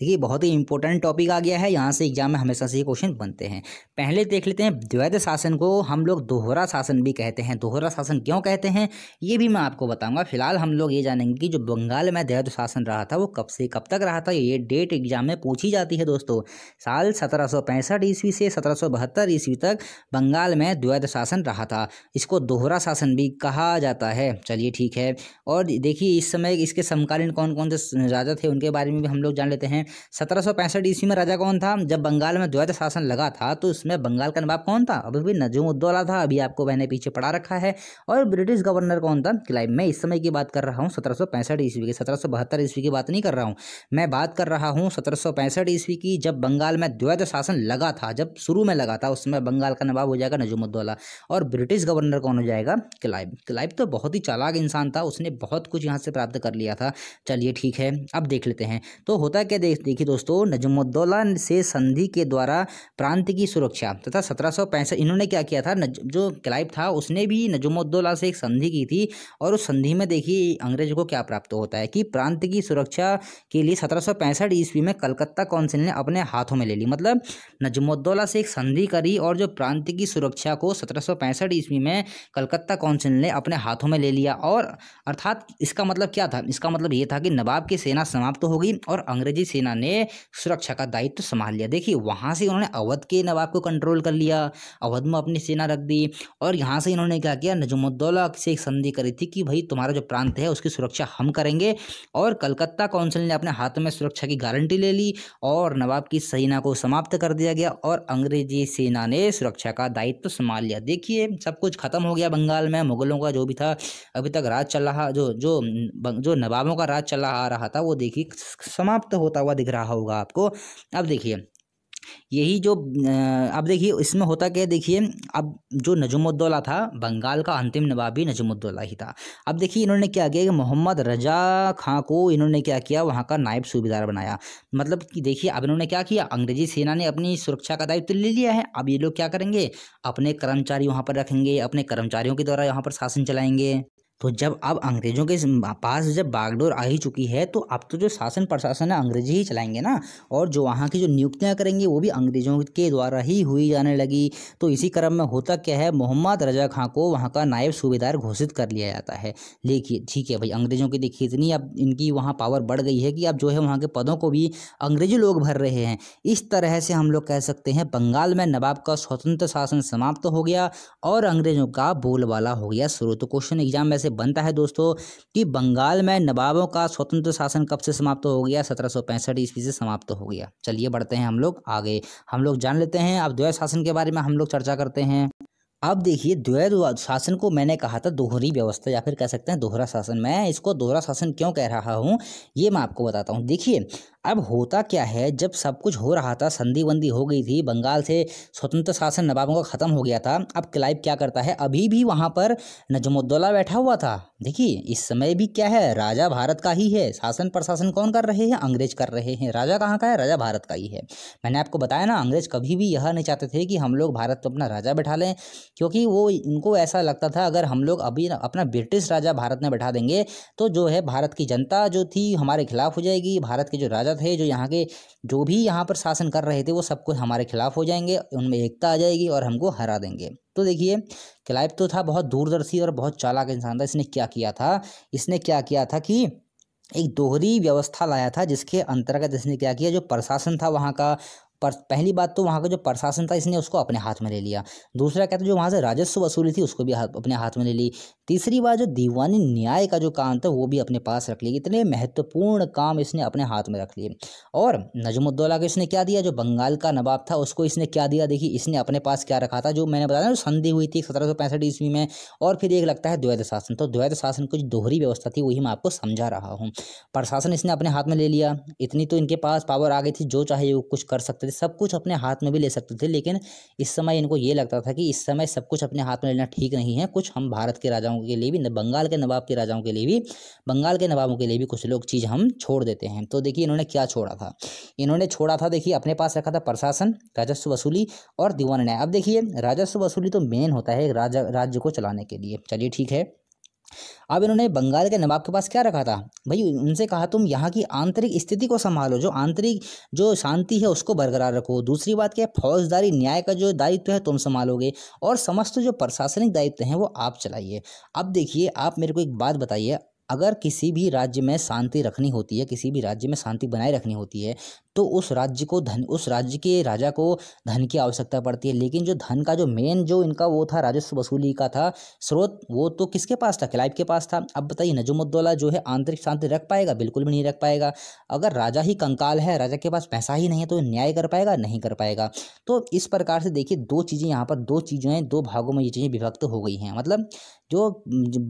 देखिए बहुत ही इंपॉर्टेंट टॉपिक आ गया है यहाँ से एग्जाम में हमेशा से ये क्वेश्चन बनते हैं पहले देख लेते हैं द्वैध शासन को हम लोग दोहरा शासन भी कहते हैं दोहरा शासन क्यों कहते हैं ये भी मैं आपको बताऊंगा फिलहाल हम लोग ये जानेंगे कि जो बंगाल में द्वैध शासन रहा था वो कब से कब तक रहा था ये डेट एग्जाम में पूछी जाती है दोस्तों साल सत्रह ईस्वी से सत्रह ईस्वी तक बंगाल में द्वैध शासन रहा था इसको दोहरा शासन भी कहा जाता है चलिए ठीक है और देखिए इस समय इसके समकालीन कौन कौन से राजा थे उनके बारे में भी हम लोग जान लेते हैं सत्रह ईस्वी में राजा कौन था जब बंगाल में द्वैत शासन लगा था तो उसमें बंगाल का नवाब कौन था अभी भी नजमुद्दौला था अभी आपको मैंने पीछे पढ़ा रखा है और ब्रिटिश गवर्नर कौन था क्लाइव मैं इस समय की बात कर रहा हूँ सत्रह ईस्वी की सत्रह ईस्वी की बात नहीं कर रहा हूँ मैं बात कर रहा हूँ सत्रह ईस्वी की जब बंगाल में द्वैत शासन लगा था जब शुरू में लगा था उसमें बंगाल का नवाब हो जाएगा नजमुद्दौला और ब्रिटिश गवर्नर कौन हो जाएगा क्लाइव क्लाइव तो बहुत ही चालाक इंसान था उसने बहुत कुछ यहाँ से प्राप्त कर लिया था चलिए ठीक है अब देख लेते हैं तो होता क्या देख देखिए दोस्तों नजमुद्दौला से संधि के द्वारा प्रांत की सुरक्षा तथा सत्रह इन्होंने क्या किया था नज, जो क्लाइव था उसने भी नजमुद्दौला से एक संधि की थी और उस संधि में देखिए अंग्रेज को क्या प्राप्त होता है कि प्रांत की सुरक्षा के लिए सत्रह ईस्वी में कलकत्ता काउंसिल ने अपने हाथों में ले ली मतलब नजमुद्दौला से एक संधि करी और जो प्रांत की सुरक्षा को सत्रह ईस्वी में कलकत्ता काउंसिल ने अपने हाथों में ले लिया और अर्थात इसका मतलब क्या था इसका मतलब ये था कि नवाब की सेना समाप्त तो हो गई और अंग्रेजी सेना सेना ने सुरक्षा का दायित्व तो संभाल लिया देखिए वहाँ से उन्होंने अवध के नवाब को कंट्रोल कर लिया अवध में अपनी सेना रख दी और यहाँ से इन्होंने क्या किया नजमुद्दौला से एक संधि करी थी कि भाई तुम्हारा जो प्रांत है उसकी सुरक्षा हम करेंगे और कलकत्ता काउंसिल ने अपने हाथ में सुरक्षा की गारंटी ले ली और नवाब की सेना को समाप्त कर दिया गया और अंग्रेजी सेना ने सुरक्षा का दायित्व तो संभाल लिया देखिए सब कुछ खत्म हो गया बंगाल में मुगलों का जो भी था अभी तक राज चल रहा जो जो जो नवाबों का राज चला आ रहा था वो देखिए समाप्त होता हुआ दिख रहा होगा आपको अब देखिए यही जो अब देखिए इसमें होता क्या देखिए अब जो नजमुद्दौला था बंगाल का अंतिम नवाबी नजमुद्दौला ही था अब देखिए इन्होंने क्या किया कि मोहम्मद रजा खां को इन्होंने क्या किया वहाँ का नायब सूबेदार बनाया मतलब कि देखिए अब इन्होंने क्या किया अंग्रेजी सेना ने अपनी सुरक्षा का दायित्व ले लिया है अब ये लोग क्या करेंगे अपने कर्मचारी वहाँ पर रखेंगे अपने कर्मचारियों के द्वारा यहाँ पर शासन चलाएंगे तो जब अब अंग्रेजों के पास जब बागडोर आ ही चुकी है तो अब तो जो शासन प्रशासन है अंग्रेजी ही चलाएंगे ना और जो वहाँ की जो नियुक्तियाँ करेंगे वो भी अंग्रेजों के द्वारा ही हुई जाने लगी तो इसी क्रम में होता क्या है मोहम्मद रजा खां को वहाँ का नायब सूबेदार घोषित कर लिया जाता है लेकिन ठीक है भाई अंग्रेजों की देखिए इतनी अब इनकी वहाँ पावर बढ़ गई है कि अब जो है वहाँ के पदों को भी अंग्रेजी लोग भर रहे हैं इस तरह से हम लोग कह सकते हैं बंगाल में नवाब का स्वतंत्र शासन समाप्त हो गया और अंग्रेजों का बोलबाला हो गया शुरू तो क्वेश्चन एग्जाम में से से बनता है दोस्तों कि बंगाल में नवाबों का स्वतंत्र शासन कब से समाप्त हो गया सत्रह सौ पैंसठ ईस्वी से समाप्त हो गया चलिए बढ़ते हैं हम लोग आगे हम लोग जान लेते हैं अब द्वैत शासन के बारे में हम लोग चर्चा करते हैं अब देखिए द्वैत शासन को मैंने कहा था दोहरी व्यवस्था या फिर कह सकते हैं दोहरा शासन मैं इसको दोहरा शासन क्यों कह रहा हूँ ये मैं आपको बताता हूँ देखिए अब होता क्या है जब सब कुछ हो रहा था संधि बंदी हो गई थी बंगाल से स्वतंत्र शासन नवाबों का ख़त्म हो गया था अब क्लाइव क्या करता है अभी भी वहाँ पर नजमुद्दौला बैठा हुआ था देखिए इस समय भी क्या है राजा भारत का ही है शासन प्रशासन कौन कर रहे हैं अंग्रेज कर रहे हैं राजा कहाँ का है राजा भारत का ही है मैंने आपको बताया ना अंग्रेज कभी भी यह नहीं चाहते थे कि हम लोग भारत पर अपना राजा बैठा लें क्योंकि वो इनको ऐसा लगता था अगर हम लोग अभी अपना ब्रिटिश राजा भारत में बैठा देंगे तो जो है भारत की जनता जो थी हमारे खिलाफ हो जाएगी भारत के जो राजा सब है जो यहाँ के जो भी यहाँ पर शासन कर रहे थे वो सब कुछ हमारे खिलाफ हो जाएंगे उनमें एकता आ जाएगी और हमको हरा देंगे तो देखिए क्लाइव तो था बहुत दूरदर्शी और बहुत चालाक इंसान था इसने क्या किया था इसने क्या किया था कि एक दोहरी व्यवस्था लाया था जिसके अंतर्गत इसने क्या किया जो प्रशासन था वहाँ का पर पहली बात तो वहाँ का जो प्रशासन था इसने उसको अपने हाथ में ले लिया दूसरा कहते जो वहाँ से राजस्व वसूली थी उसको भी अपने हाथ में ले ली तीसरी बात जो दीवानी न्याय का जो काम था वो भी अपने पास रख लिया इतने महत्वपूर्ण काम इसने अपने हाथ में रख लिए और नजमुद्दौला को इसने क्या दिया जो बंगाल का नवाब था उसको इसने क्या दिया देखिए इसने अपने पास क्या रखा था जो मैंने बताया ना संधि हुई थी सत्रह सौ पैंसठ ईस्वी में और फिर एक लगता है द्वैध शासन तो द्वैध शासन की जो दोहरी व्यवस्था थी वही मैं आपको समझा रहा हूँ प्रशासन इसने अपने हाथ में ले लिया इतनी तो इनके पास पावर आ गई थी जो चाहे वो कुछ कर सकते थे सब कुछ अपने हाथ में भी ले सकते थे लेकिन इस समय इनको ये लगता था कि इस समय सब कुछ अपने हाथ में लेना ठीक नहीं है कुछ हम भारत के राजाओं के लिए भी बंगाल के नवाब के राजाओं के लिए भी बंगाल के नवाबों के लिए भी कुछ लोग चीज़ हम छोड़ देते हैं तो देखिए इन्होंने क्या छोड़ा था इन्होंने छोड़ा था देखिए अपने पास रखा था प्रशासन राजस्व वसूली और दीवान न्याय अब देखिए राजस्व वसूली तो मेन होता है राजा राज्य को चलाने के लिए चलिए ठीक है अब इन्होंने बंगाल के नवाब के पास क्या रखा था भाई उनसे कहा तुम यहाँ की आंतरिक स्थिति को संभालो जो आंतरिक जो शांति है उसको बरकरार रखो दूसरी बात क्या है फौजदारी न्याय का जो दायित्व है तुम संभालोगे और समस्त जो प्रशासनिक दायित्व हैं वो आप चलाइए अब देखिए आप मेरे को एक बात बताइए अगर किसी भी राज्य में शांति रखनी होती है किसी भी राज्य में शांति बनाए रखनी होती है तो उस राज्य को धन उस राज्य के राजा को धन की आवश्यकता पड़ती है लेकिन जो धन का जो मेन जो इनका वो था राजस्व वसूली का था स्रोत वो तो किसके पास था क्लाइव के पास था अब बताइए नजुमुद्दौला जो है आंतरिक शांति रख पाएगा बिल्कुल भी नहीं रख पाएगा अगर राजा ही कंकाल है राजा के पास पैसा ही नहीं है तो न्याय कर पाएगा नहीं कर पाएगा तो इस प्रकार से देखिए दो चीज़ें यहाँ पर दो चीज़ें हैं दो भागों में ये चीज़ें विभक्त हो गई हैं मतलब जो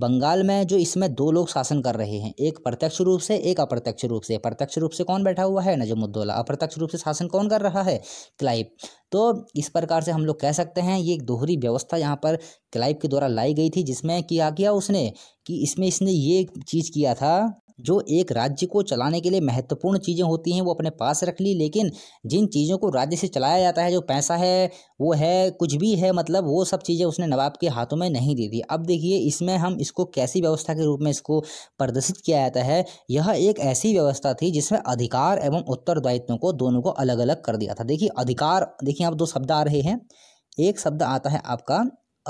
बंगाल में जो इसमें दो लोग शासन कर रहे हैं एक प्रत्यक्ष रूप से एक अप्रत्यक्ष रूप से प्रत्यक्ष रूप से कौन बैठा हुआ है नजमुद्दौला अप्रत्यक्ष रूप से शासन कौन कर रहा है क्लाइव तो इस प्रकार से हम लोग कह सकते हैं ये एक दोहरी व्यवस्था यहाँ पर क्लाइव के द्वारा लाई गई थी जिसमें क्या किया उसने कि इसमें इसने ये चीज़ किया था जो एक राज्य को चलाने के लिए महत्वपूर्ण चीज़ें होती हैं वो अपने पास रख ली लेकिन जिन चीज़ों को राज्य से चलाया जाता है जो पैसा है वो है कुछ भी है मतलब वो सब चीज़ें उसने नवाब के हाथों में नहीं दे दी अब देखिए इसमें हम इसको कैसी व्यवस्था के रूप में इसको प्रदर्शित किया जाता है यह एक ऐसी व्यवस्था थी जिसमें अधिकार एवं उत्तरदायित्व को दोनों को अलग अलग कर दिया था देखिए अधिकार देखिए आप दो शब्द आ रहे हैं एक शब्द आता है आपका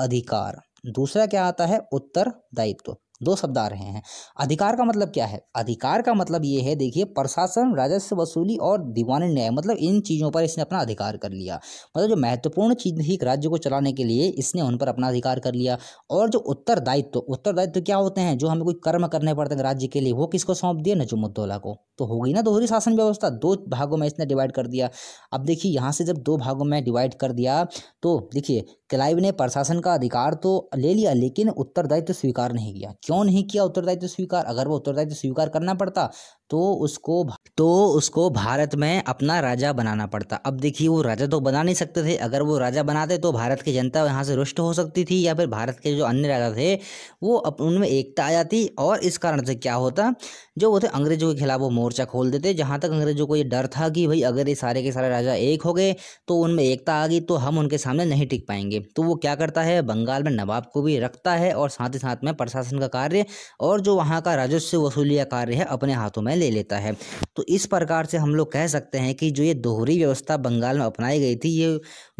अधिकार दूसरा क्या आता है उत्तरदायित्व दो शब्द आ रहे हैं अधिकार का मतलब क्या है अधिकार का मतलब ये है देखिए प्रशासन राजस्व वसूली और दीवान न्याय मतलब इन चीज़ों पर इसने अपना अधिकार कर लिया मतलब जो महत्वपूर्ण चीज़ थी राज्य को चलाने के लिए इसने उन पर अपना अधिकार कर लिया और जो उत्तरदायित्व तो, उत्तरदायित्व तो क्या होते हैं जो हमें कोई कर्म करने पड़ते हैं राज्य के लिए वो किसको सौंप दिया नजुमुद्दौला को तो होगी ना दोहरी शासन व्यवस्था दो भागों में इसने डिवाइड कर दिया अब देखिए यहाँ से जब दो भागों में डिवाइड कर दिया तो देखिए क्लाइव ने प्रशासन का अधिकार तो ले लिया लेकिन उत्तरदायित्व स्वीकार नहीं किया क्यों नहीं किया उत्तरदायित्व स्वीकार अगर वो उत्तरदायित्व स्वीकार करना पड़ता तो उसको तो उसको भारत में अपना राजा बनाना पड़ता अब देखिए वो राजा तो बना नहीं सकते थे अगर वो राजा बनाते तो भारत की जनता यहाँ से रुष्ट हो सकती थी या फिर भारत के जो अन्य राजा थे वो अप उनमें एकता आ जाती और इस कारण से क्या होता जो वो थे अंग्रेजों के खिलाफ वो मोर्चा खोल देते जहाँ तक अंग्रेजों को ये डर था कि भाई अगर ये सारे के सारे राजा एक हो गए तो उनमें एकता आ गई तो हम उनके सामने नहीं टिक पाएंगे तो वो क्या करता है बंगाल में नवाब को भी रखता है और साथ ही साथ में प्रशासन का कार्य और जो वहाँ का राजस्व वसूली का कार्य है अपने हाथों में ले लेता है तो इस प्रकार से हम लोग कह सकते हैं कि जो ये दोहरी व्यवस्था बंगाल में अपनाई गई थी ये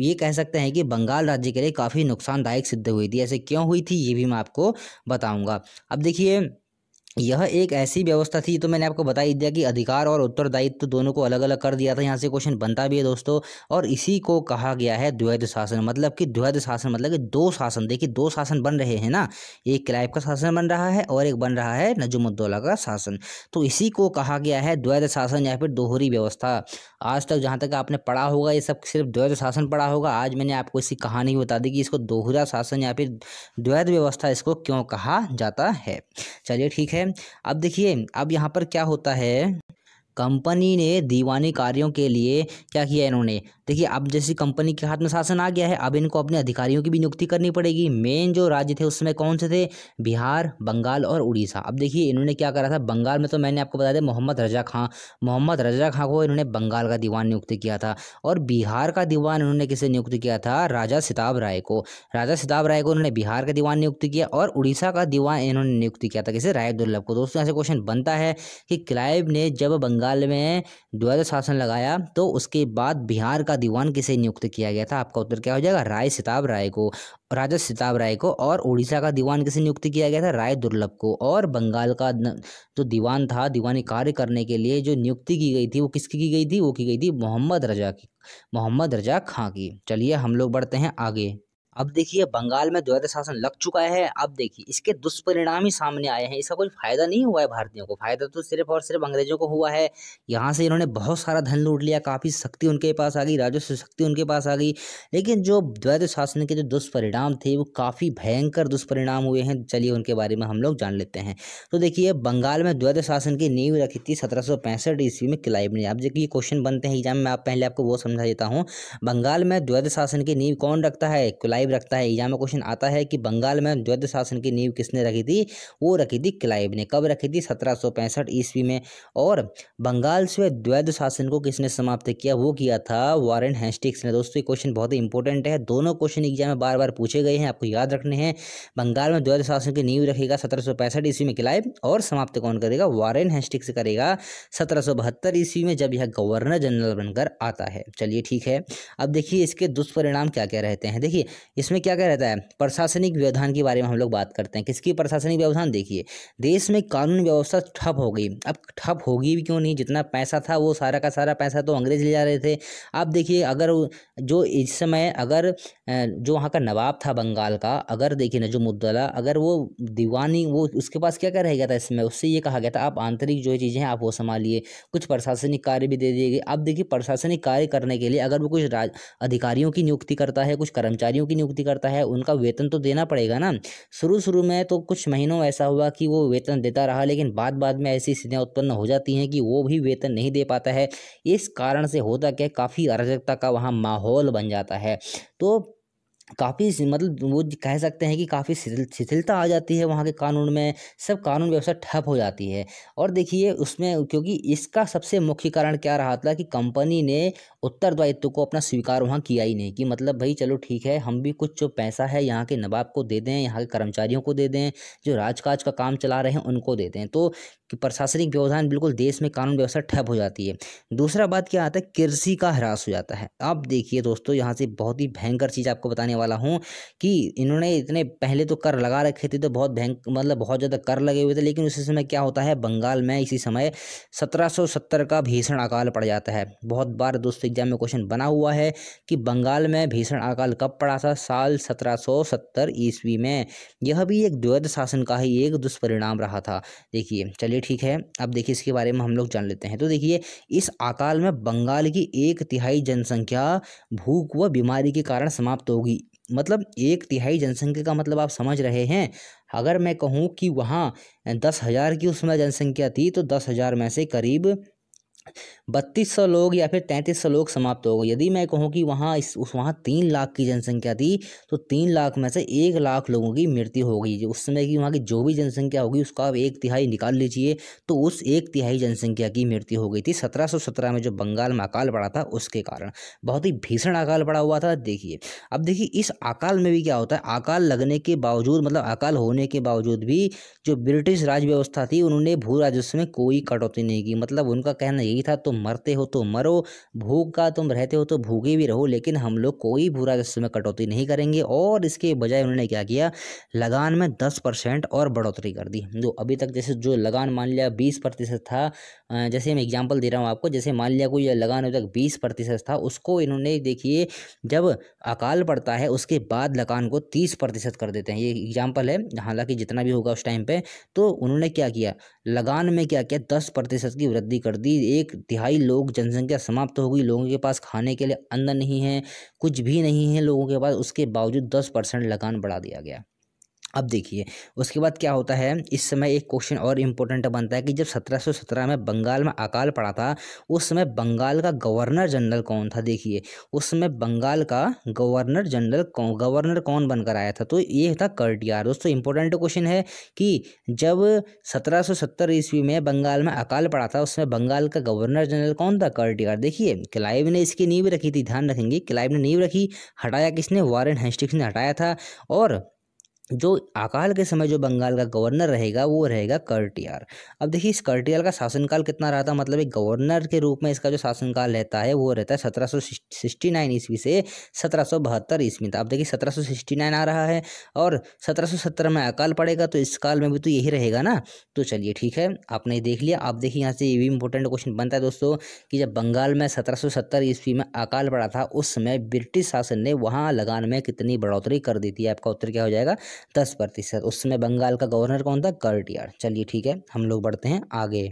ये कह सकते हैं कि बंगाल राज्य के लिए काफ़ी नुकसानदायक सिद्ध हुई थी ऐसे क्यों हुई थी ये भी मैं आपको बताऊँगा अब देखिए यह एक ऐसी व्यवस्था थी तो मैंने आपको बता ही दिया कि अधिकार और उत्तरदायित्व तो दोनों को अलग अलग कर दिया था यहाँ से क्वेश्चन बनता भी है दोस्तों और इसी को कहा गया है द्वैध शासन मतलब कि द्वैध शासन मतलब कि दो शासन देखिए दो शासन बन रहे हैं ना एक क्राइब का शासन बन रहा है और एक बन रहा है नजुमुद्दौला का शासन तो इसी को कहा गया है द्वैध शासन या फिर दोहरी व्यवस्था आज तक जहाँ तक आपने पढ़ा होगा ये सब सिर्फ द्वैध शासन पढ़ा होगा आज मैंने आपको इसकी कहानी बता दी कि इसको दोहरा शासन या फिर द्वैध व्यवस्था इसको क्यों कहा जाता है चलिए ठीक है अब देखिए अब यहाँ पर क्या होता है कंपनी ने दीवानी कार्यों के लिए क्या किया इन्होंने देखिए अब जैसी कंपनी के हाथ में शासन आ गया है अब इनको अपने अधिकारियों की भी नियुक्ति करनी पड़ेगी मेन जो राज्य थे उसमें कौन से थे बिहार बंगाल और उड़ीसा अब देखिए इन्होंने क्या करा था बंगाल में तो मैंने आपको बताया था मोहम्मद रजा खां मोहम्मद रजा खां को इन्होंने बंगाल का दीवान नियुक्त किया था और बिहार का दीवान इन्होंने किसे नियुक्त किया था राजा सिताब राय को राजा सिताब राय को इन्होंने बिहार का दीवान नियुक्त किया और उड़ीसा का दीवान इन्होंने नियुक्त किया था किसे राय दुर्लभ को दोस्तों ऐसे क्वेश्चन बनता है कि क्लाइव ने जब बंगाल में द्वैध शासन लगाया तो उसके बाद बिहार का का दीवान किसे नियुक्त किया गया था आपका उत्तर क्या हो जाएगा राय सिताब राय को राजा सिताब राय को और उड़ीसा का दीवान किसे नियुक्त किया गया था राय दुर्लभ को और बंगाल का जो दीवान था दीवानी कार्य करने के लिए जो नियुक्ति की गई थी वो किसकी की गई थी वो की गई थी मोहम्मद रजा की मोहम्मद रजा खां की चलिए हम लोग बढ़ते हैं आगे अब देखिए बंगाल में द्वैत शासन लग चुका है अब देखिए इसके दुष्परिणाम ही सामने आए हैं इसका कोई फायदा नहीं हुआ है भारतीयों को फायदा तो सिर्फ और सिर्फ अंग्रेजों को हुआ है यहाँ से इन्होंने बहुत सारा धन लूट लिया काफ़ी शक्ति उनके पास आ गई राजस्व शक्ति उनके पास आ गई लेकिन जो द्वैत शासन के जो दुष्परिणाम थे वो काफ़ी भयंकर दुष्परिणाम हुए हैं चलिए उनके बारे में हम लोग जान लेते हैं तो देखिए बंगाल में द्वैत शासन की नींव रखी थी सत्रह ईस्वी में क्लाइब ने अब देखिए क्वेश्चन बनते हैं एग्जाम में आप पहले आपको वो समझा देता हूँ बंगाल में द्वैत शासन की नींव कौन रखता है क्लाइब क्लाइव रखता है एग्जाम में क्वेश्चन आता है कि बंगाल में द्वैध शासन की नींव किसने रखी थी वो रखी थी क्लाइव ने कब रखी थी सत्रह ईस्वी में और बंगाल से द्वैध शासन को किसने समाप्त किया वो किया था वारेन हेस्टिक्स ने दोस्तों ये क्वेश्चन बहुत ही इंपॉर्टेंट है दोनों क्वेश्चन एग्जाम में बार बार पूछे गए हैं आपको याद रखने हैं बंगाल में द्वैध शासन की नींव रखेगा सत्रह ईस्वी में क्लाइव और समाप्त कौन करेगा वारेन हेस्टिक्स करेगा सत्रह ईस्वी में जब यह गवर्नर जनरल बनकर आता है चलिए ठीक है अब देखिए इसके दुष्परिणाम क्या क्या रहते हैं देखिए इसमें क्या क्या रहता है प्रशासनिक व्यवधान के बारे में हम लोग बात करते हैं किसकी प्रशासनिक व्यवधान देखिए देश में कानून व्यवस्था ठप हो गई अब ठप होगी भी क्यों नहीं जितना पैसा था वो सारा का सारा पैसा तो अंग्रेज ले जा रहे थे अब देखिए अगर जो इस समय अगर जो वहाँ का नवाब था बंगाल का अगर देखिए मुद्दला अगर वो दीवानी वो उसके पास क्या क्या रह गया था इसमें उससे ये कहा गया था आप आंतरिक जो चीज़ें हैं आप वो संभालिए कुछ प्रशासनिक कार्य भी दे दिए गए अब देखिए प्रशासनिक कार्य करने के लिए अगर वो कुछ अधिकारियों की नियुक्ति करता है कुछ कर्मचारियों की नियुक्ति नियुक्ति करता है उनका वेतन तो देना पड़ेगा ना शुरू शुरू में तो कुछ महीनों ऐसा हुआ कि वो वेतन देता रहा लेकिन बाद बाद में ऐसी स्थितियाँ उत्पन्न हो जाती हैं कि वो भी वेतन नहीं दे पाता है इस कारण से होता क्या काफ़ी अराजकता का वहाँ माहौल बन जाता है तो काफ़ी मतलब वो कह सकते हैं कि काफ़ी शिथिलता आ जाती है वहाँ के कानून में सब कानून व्यवस्था ठप हो जाती है और देखिए उसमें क्योंकि इसका सबसे मुख्य कारण क्या रहा था कि कंपनी ने उत्तरदायित्व को अपना स्वीकार वहाँ किया ही नहीं कि मतलब भाई चलो ठीक है हम भी कुछ जो पैसा है यहाँ के नवाब को दे दें यहाँ के कर्मचारियों को दे दें जो राजकाज का काम चला रहे हैं उनको दे दें तो प्रशासनिक व्यवधान बिल्कुल देश में कानून व्यवस्था ठप हो जाती है दूसरा बात क्या आता है कृषि का ह्रास हो जाता है अब देखिए दोस्तों यहाँ से बहुत ही भयंकर चीज़ आपको बताने वाला हूँ कि इन्होंने इतने पहले तो कर लगा रखे थे तो बहुत भयंक मतलब बहुत ज़्यादा कर लगे हुए थे लेकिन उसी समय क्या होता है बंगाल में इसी समय सत्रह का भीषण अकाल पड़ जाता है बहुत बार दोस्तों एग्जाम में क्वेश्चन बना हुआ है कि बंगाल में भीषण अकाल कब पड़ा था साल सत्रह ईस्वी में यह भी एक द्वैध शासन का ही एक दुष्परिणाम रहा था देखिए चलिए ठीक है अब देखिए इसके बारे में हम लोग जान लेते हैं तो देखिए इस अकाल में बंगाल की एक तिहाई जनसंख्या भूख व बीमारी के कारण समाप्त होगी मतलब एक तिहाई जनसंख्या का मतलब आप समझ रहे हैं अगर मैं कहूँ कि वहाँ दस हज़ार की उसमें जनसंख्या थी तो दस हज़ार में से करीब बत्तीस सौ लोग या फिर तैंतीस सौ लोग समाप्त हो गए यदि मैं कहूँ कि वहाँ इस उस वहाँ तीन लाख की जनसंख्या थी तो तीन लाख में से एक लाख लोगों की मृत्यु हो गई उस समय की वहाँ की जो भी जनसंख्या होगी उसका आप एक तिहाई निकाल लीजिए तो उस एक तिहाई जनसंख्या की मृत्यु हो गई थी सत्रह में जो बंगाल में अकाल पड़ा था उसके कारण बहुत ही भीषण अकाल पड़ा हुआ था देखिए अब देखिए इस अकाल में भी क्या होता है अकाल लगने के बावजूद मतलब अकाल होने के बावजूद भी जो ब्रिटिश राज व्यवस्था थी उन्होंने भू राजस्व में कोई कटौती नहीं की मतलब उनका कहना यही था तो मरते हो तो मरो भूख का तुम रहते हो तो भूखे भी रहो लेकिन हम लोग कोई भूरा रस्ते में कटौती नहीं करेंगे और इसके बजाय उन्होंने क्या किया लगान में दस परसेंट और बढ़ोतरी कर दी जो तो अभी तक जैसे जो लगान मान लिया बीस प्रतिशत था जैसे मैं एग्जाम्पल दे रहा हूँ आपको जैसे मान लिया कोई लगान अभी तक बीस प्रतिशत था उसको इन्होंने देखिए जब अकाल पड़ता है उसके बाद लगान को तीस प्रतिशत कर देते हैं ये एग्जाम्पल है हालांकि जितना भी होगा उस टाइम पे तो उन्होंने क्या किया लगान में क्या किया दस प्रतिशत की वृद्धि कर दी एक तिहाई भाई लोग जनसंख्या समाप्त हो गई लोगों के पास खाने के लिए अन्न नहीं है कुछ भी नहीं है लोगों के पास उसके बावजूद दस परसेंट लगान बढ़ा दिया गया अब देखिए उसके बाद क्या होता है इस समय एक क्वेश्चन और इम्पोर्टेंट बनता है कि जब 1717 में बंगाल में अकाल पड़ा था उस समय बंगाल का गवर्नर जनरल कौन था देखिए उस समय बंगाल का गवर्नर जनरल कौन गवर्नर कौन बनकर आया था तो ये था कर्टियार दोस्तों इम्पोर्टेंट क्वेश्चन है कि जब 1770 ईस्वी में बंगाल में अकाल पड़ा था उस समय बंगाल का गवर्नर जनरल कौन था कर्टियार देखिए क्लाइव ने इसकी नींव रखी थी ध्यान रखेंगे क्लाइव ने नींव रखी हटाया किसने वारेन हेस्टिक्स ने हटाया था और जो अकाल के समय जो बंगाल का गवर्नर रहेगा वो रहेगा कर्टियार अब देखिए इस कर्टियार का शासनकाल कितना रहा था मतलब एक गवर्नर के रूप में इसका जो शासनकाल रहता है वो रहता है सत्रह सौ सिक्सटी नाइन ईस्वी से सत्रह सौ बहत्तर ईस्वी तक अब देखिए सत्रह सौ सिक्सटी नाइन आ रहा है और सत्रह सौ सत्तर में अकाल पड़ेगा तो इस काल में भी तो यही रहेगा ना तो चलिए ठीक है आपने देख लिया आप देखिए यहाँ से ये भी इंपॉर्टेंट क्वेश्चन बनता है दोस्तों कि जब बंगाल में सत्रह सौ सत्तर ईस्वी में अकाल पड़ा था उस समय ब्रिटिश शासन ने वहाँ लगान में कितनी बढ़ोतरी कर दी थी आपका उत्तर क्या हो जाएगा दस प्रतिशत उस समय बंगाल का गवर्नर कौन था कर्टियर चलिए ठीक है हम लोग बढ़ते हैं आगे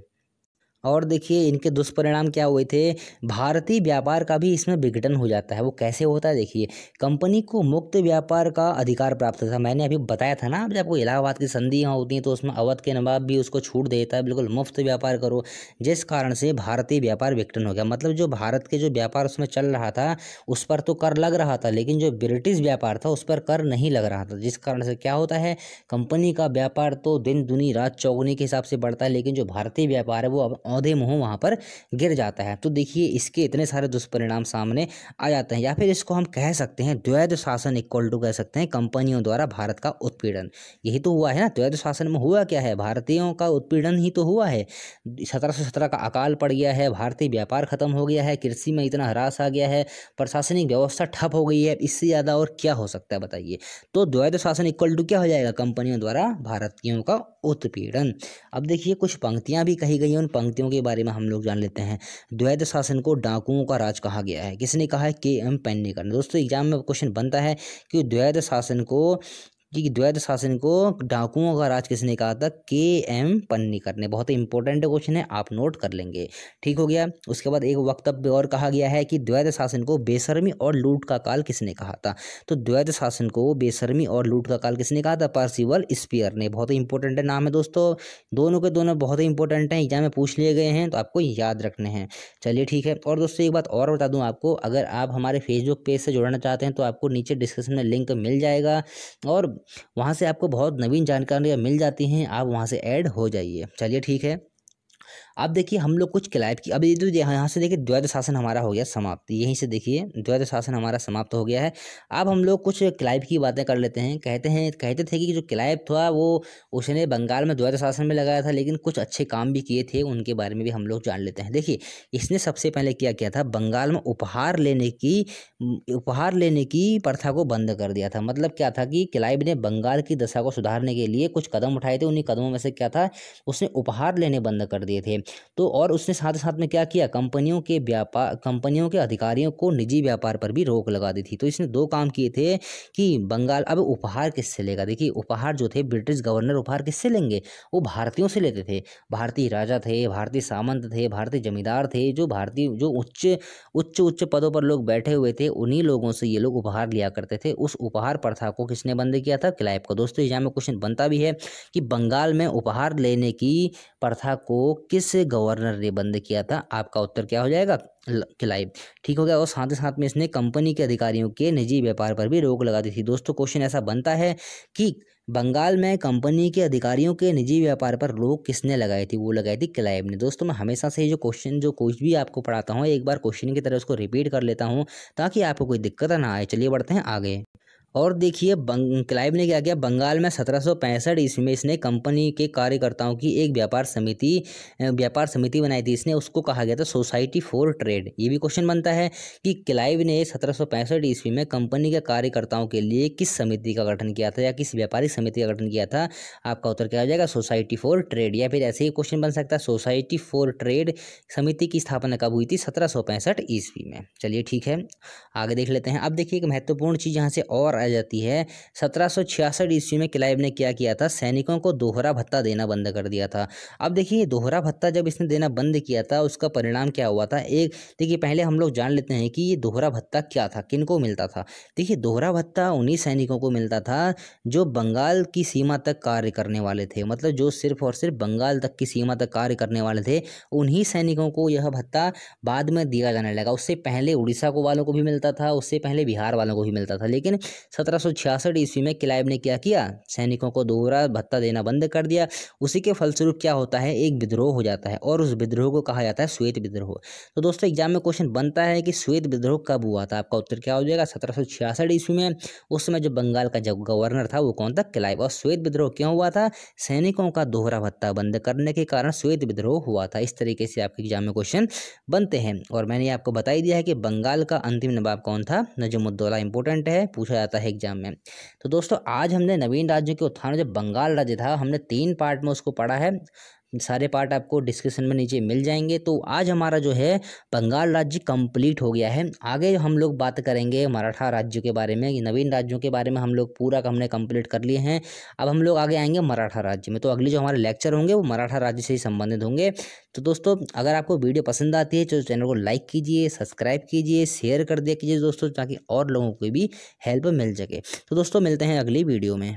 और देखिए इनके दुष्परिणाम क्या हुए थे भारतीय व्यापार का भी इसमें विघटन हो जाता है वो कैसे होता है देखिए कंपनी को मुक्त व्यापार का अधिकार प्राप्त था मैंने अभी बताया था ना जब आपको इलाहाबाद की संधियाँ होती हैं तो उसमें अवध के नवाब भी उसको छूट देता है बिल्कुल मुफ्त व्यापार करो जिस कारण से भारतीय व्यापार विघटन हो गया मतलब जो भारत के जो व्यापार उसमें चल रहा था उस पर तो कर लग रहा था लेकिन जो ब्रिटिश व्यापार था उस पर कर नहीं लग रहा था जिस कारण से क्या होता है कंपनी का व्यापार तो दिन दुनी रात चौगुनी के हिसाब से बढ़ता है लेकिन जो भारतीय व्यापार है वो अब औधे मुँह वहाँ पर गिर जाता है तो देखिए इसके इतने सारे दुष्परिणाम सामने आ जाते हैं या फिर इसको हम कह सकते हैं द्वैध शासन इक्वल टू कह सकते हैं कंपनियों द्वारा भारत का उत्पीड़न यही तो हुआ है ना द्वैध शासन में हुआ क्या है भारतीयों का उत्पीड़न ही तो हुआ है सत्रह का अकाल पड़ गया है भारतीय व्यापार खत्म हो गया है कृषि में इतना ह्रास आ गया है प्रशासनिक व्यवस्था ठप हो गई है इससे ज़्यादा और क्या हो सकता है बताइए तो द्वैध शासन इक्वल टू क्या हो जाएगा कंपनियों द्वारा भारतीयों का उत्पीड़न अब देखिए कुछ पंक्तियाँ भी कही गई हैं उन पंक्ति व्यक्तियों के बारे में हम लोग जान लेते हैं द्वैध शासन को डाकुओं का राज कहा गया है किसने कहा है के एम ने दोस्तों एग्जाम में क्वेश्चन बनता है कि द्वैध शासन को जी द्वैध शासन को डाकुओं का राज किसने कहा था के एम पन्नीकर ने बहुत ही इंपॉर्टेंट क्वेश्चन है आप नोट कर लेंगे ठीक हो गया उसके बाद एक वक्तव्य और कहा गया है कि द्वैध शासन को बेशर्मी और लूट का काल किसने कहा था तो द्वैध शासन को बेशर्मी और लूट का काल किसने कहा था पार्सिवल स्पीयर ने बहुत ही इंपॉर्टेंट नाम है दोस्तों दोनों के दोनों बहुत ही इंपॉर्टेंट हैं एग्जाम में पूछ लिए गए हैं तो आपको याद रखने हैं चलिए ठीक है और दोस्तों एक बात और बता दूँ आपको अगर आप हमारे फेसबुक पेज से जुड़ना चाहते हैं तो आपको नीचे डिस्क्रिप्शन में लिंक मिल जाएगा और वहाँ से आपको बहुत नवीन जानकारियाँ मिल जाती हैं आप वहाँ से ऐड हो जाइए चलिए ठीक है अब देखिए हम लोग कुछ क्लाइव की अब ये जो यहाँ से देखिए द्वैत शासन हमारा हो गया समाप्त यहीं से देखिए द्वैत शासन हमारा समाप्त हो गया है अब हम लोग कुछ क्लाइव की बातें कर लेते हैं कहते हैं कहते थे कि जो क्लाइव था वो उसने बंगाल में द्वैत शासन में लगाया था लेकिन कुछ अच्छे काम भी किए थे उनके बारे में भी हम लोग जान लेते हैं देखिए इसने सबसे पहले क्या किया था बंगाल में उपहार लेने की उपहार लेने की प्रथा को बंद कर दिया था मतलब क्या था कि क्लाइव ने बंगाल की दशा को सुधारने के लिए कुछ कदम उठाए थे उन्हीं कदमों में से क्या था उसने उपहार लेने बंद कर दिए थे तो और उसने साथ साथ में क्या किया कंपनियों के व्यापार कंपनियों के अधिकारियों को निजी व्यापार पर भी रोक लगा दी थी तो इसने दो काम किए थे कि बंगाल अब उपहार किससे लेगा देखिए उपहार जो थे ब्रिटिश गवर्नर उपहार किससे लेंगे वो भारतीयों से लेते थे भारतीय राजा थे भारतीय सामंत थे भारतीय जमींदार थे जो भारतीय जो उच्च उच्च उच्च पदों पर लोग बैठे हुए थे उन्हीं लोगों से ये लोग उपहार लिया करते थे उस उपहार प्रथा को किसने बंद किया था क्लाइप का दोस्तों एग्जाम में क्वेश्चन बनता भी है कि बंगाल में उपहार लेने की प्रथा को किस इसे गवर्नर ने बंद किया था आपका उत्तर क्या हो जाएगा क्लाइव ठीक हो गया और साथ ही साथ में इसने कंपनी के अधिकारियों के निजी व्यापार पर भी रोक लगा दी थी दोस्तों क्वेश्चन ऐसा बनता है कि बंगाल में कंपनी के अधिकारियों के निजी व्यापार पर रोक किसने लगाई थी वो लगाई थी क्लाइव ने दोस्तों मैं हमेशा से जो क्वेश्चन जो कुछ भी आपको पढ़ाता हूँ एक बार क्वेश्चन की तरह उसको रिपीट कर लेता हूँ ताकि आपको कोई दिक्कत ना आए चलिए बढ़ते हैं आगे और देखिए क्लाइव ने क्या किया बंगाल में सत्रह सौ पैंसठ ईस्वी में इसने कंपनी के कार्यकर्ताओं की एक व्यापार समिति व्यापार समिति बनाई थी इसने उसको कहा गया था सोसाइटी फॉर ट्रेड ये भी क्वेश्चन बनता है कि क्लाइव ने सत्रह सौ पैंसठ ईस्वी में कंपनी के कार्यकर्ताओं के लिए किस समिति का गठन किया था या किस व्यापारिक समिति का गठन किया था आपका उत्तर क्या हो जाएगा सोसाइटी फॉर ट्रेड या फिर ऐसे ही क्वेश्चन बन सकता है सोसाइटी फॉर ट्रेड समिति की स्थापना कब हुई थी सत्रह ईस्वी में चलिए ठीक है आगे देख लेते हैं अब देखिए एक महत्वपूर्ण चीज़ यहाँ से और पाई जाती है सत्रह सौ छियासठ ईस्वी में क्लाइव ने क्या किया था सैनिकों को दोहरा भत्ता देना बंद कर दिया था अब देखिए दोहरा भत्ता जब इसने देना बंद किया था उसका परिणाम क्या हुआ था एक देखिए पहले हम लोग जान लेते हैं कि ये दोहरा भत्ता क्या था किन को मिलता था देखिए दोहरा भत्ता उन्हीं सैनिकों को मिलता था जो बंगाल की सीमा तक कार्य करने वाले थे मतलब जो सिर्फ और सिर्फ बंगाल तक की सीमा तक कार्य करने वाले थे उन्हीं सैनिकों को यह भत्ता बाद में दिया जाने लगा उससे पहले उड़ीसा को वालों को भी मिलता था उससे पहले बिहार वालों को भी मिलता था लेकिन सत्रह ईस्वी में क्लाइव ने क्या किया सैनिकों को दोहरा भत्ता देना बंद कर दिया उसी के फलस्वरूप क्या होता है एक विद्रोह हो जाता है और उस विद्रोह को कहा जाता है श्वेत विद्रोह तो दोस्तों एग्जाम में क्वेश्चन बनता है कि श्वेत विद्रोह कब हुआ था आपका उत्तर क्या हो जाएगा सत्रह ईस्वी में उस समय जो बंगाल का जब गवर्नर था वो कौन था क्लाइव और श्वेत विद्रोह क्यों हुआ था सैनिकों का दोहरा भत्ता बंद करने के कारण श्वेत विद्रोह हुआ था इस तरीके से आपके एग्जाम में क्वेश्चन बनते हैं और मैंने आपको बता ही दिया है कि बंगाल का अंतिम नवाब कौन था नजमुद्दौला इंपॉर्टेंट है पूछा जाता आता है एग्जाम में तो दोस्तों आज हमने नवीन राज्यों के उत्थान जो बंगाल राज्य था हमने तीन पार्ट में उसको पढ़ा है सारे पार्ट आपको डिस्क्रिप्शन में नीचे मिल जाएंगे तो आज हमारा जो है बंगाल राज्य कंप्लीट हो गया है आगे हम लोग बात करेंगे मराठा राज्यों के बारे में नवीन राज्यों के बारे में हम लोग पूरा हमने कंप्लीट कर लिए हैं अब हम लोग आगे आएंगे मराठा राज्य में तो अगले जो हमारे लेक्चर होंगे वो मराठा राज्य से ही संबंधित होंगे तो दोस्तों अगर आपको वीडियो पसंद आती है तो चैनल को लाइक कीजिए सब्सक्राइब कीजिए शेयर कर दिया कीजिए दोस्तों ताकि और लोगों को भी हेल्प मिल सके तो दोस्तों मिलते हैं अगली वीडियो में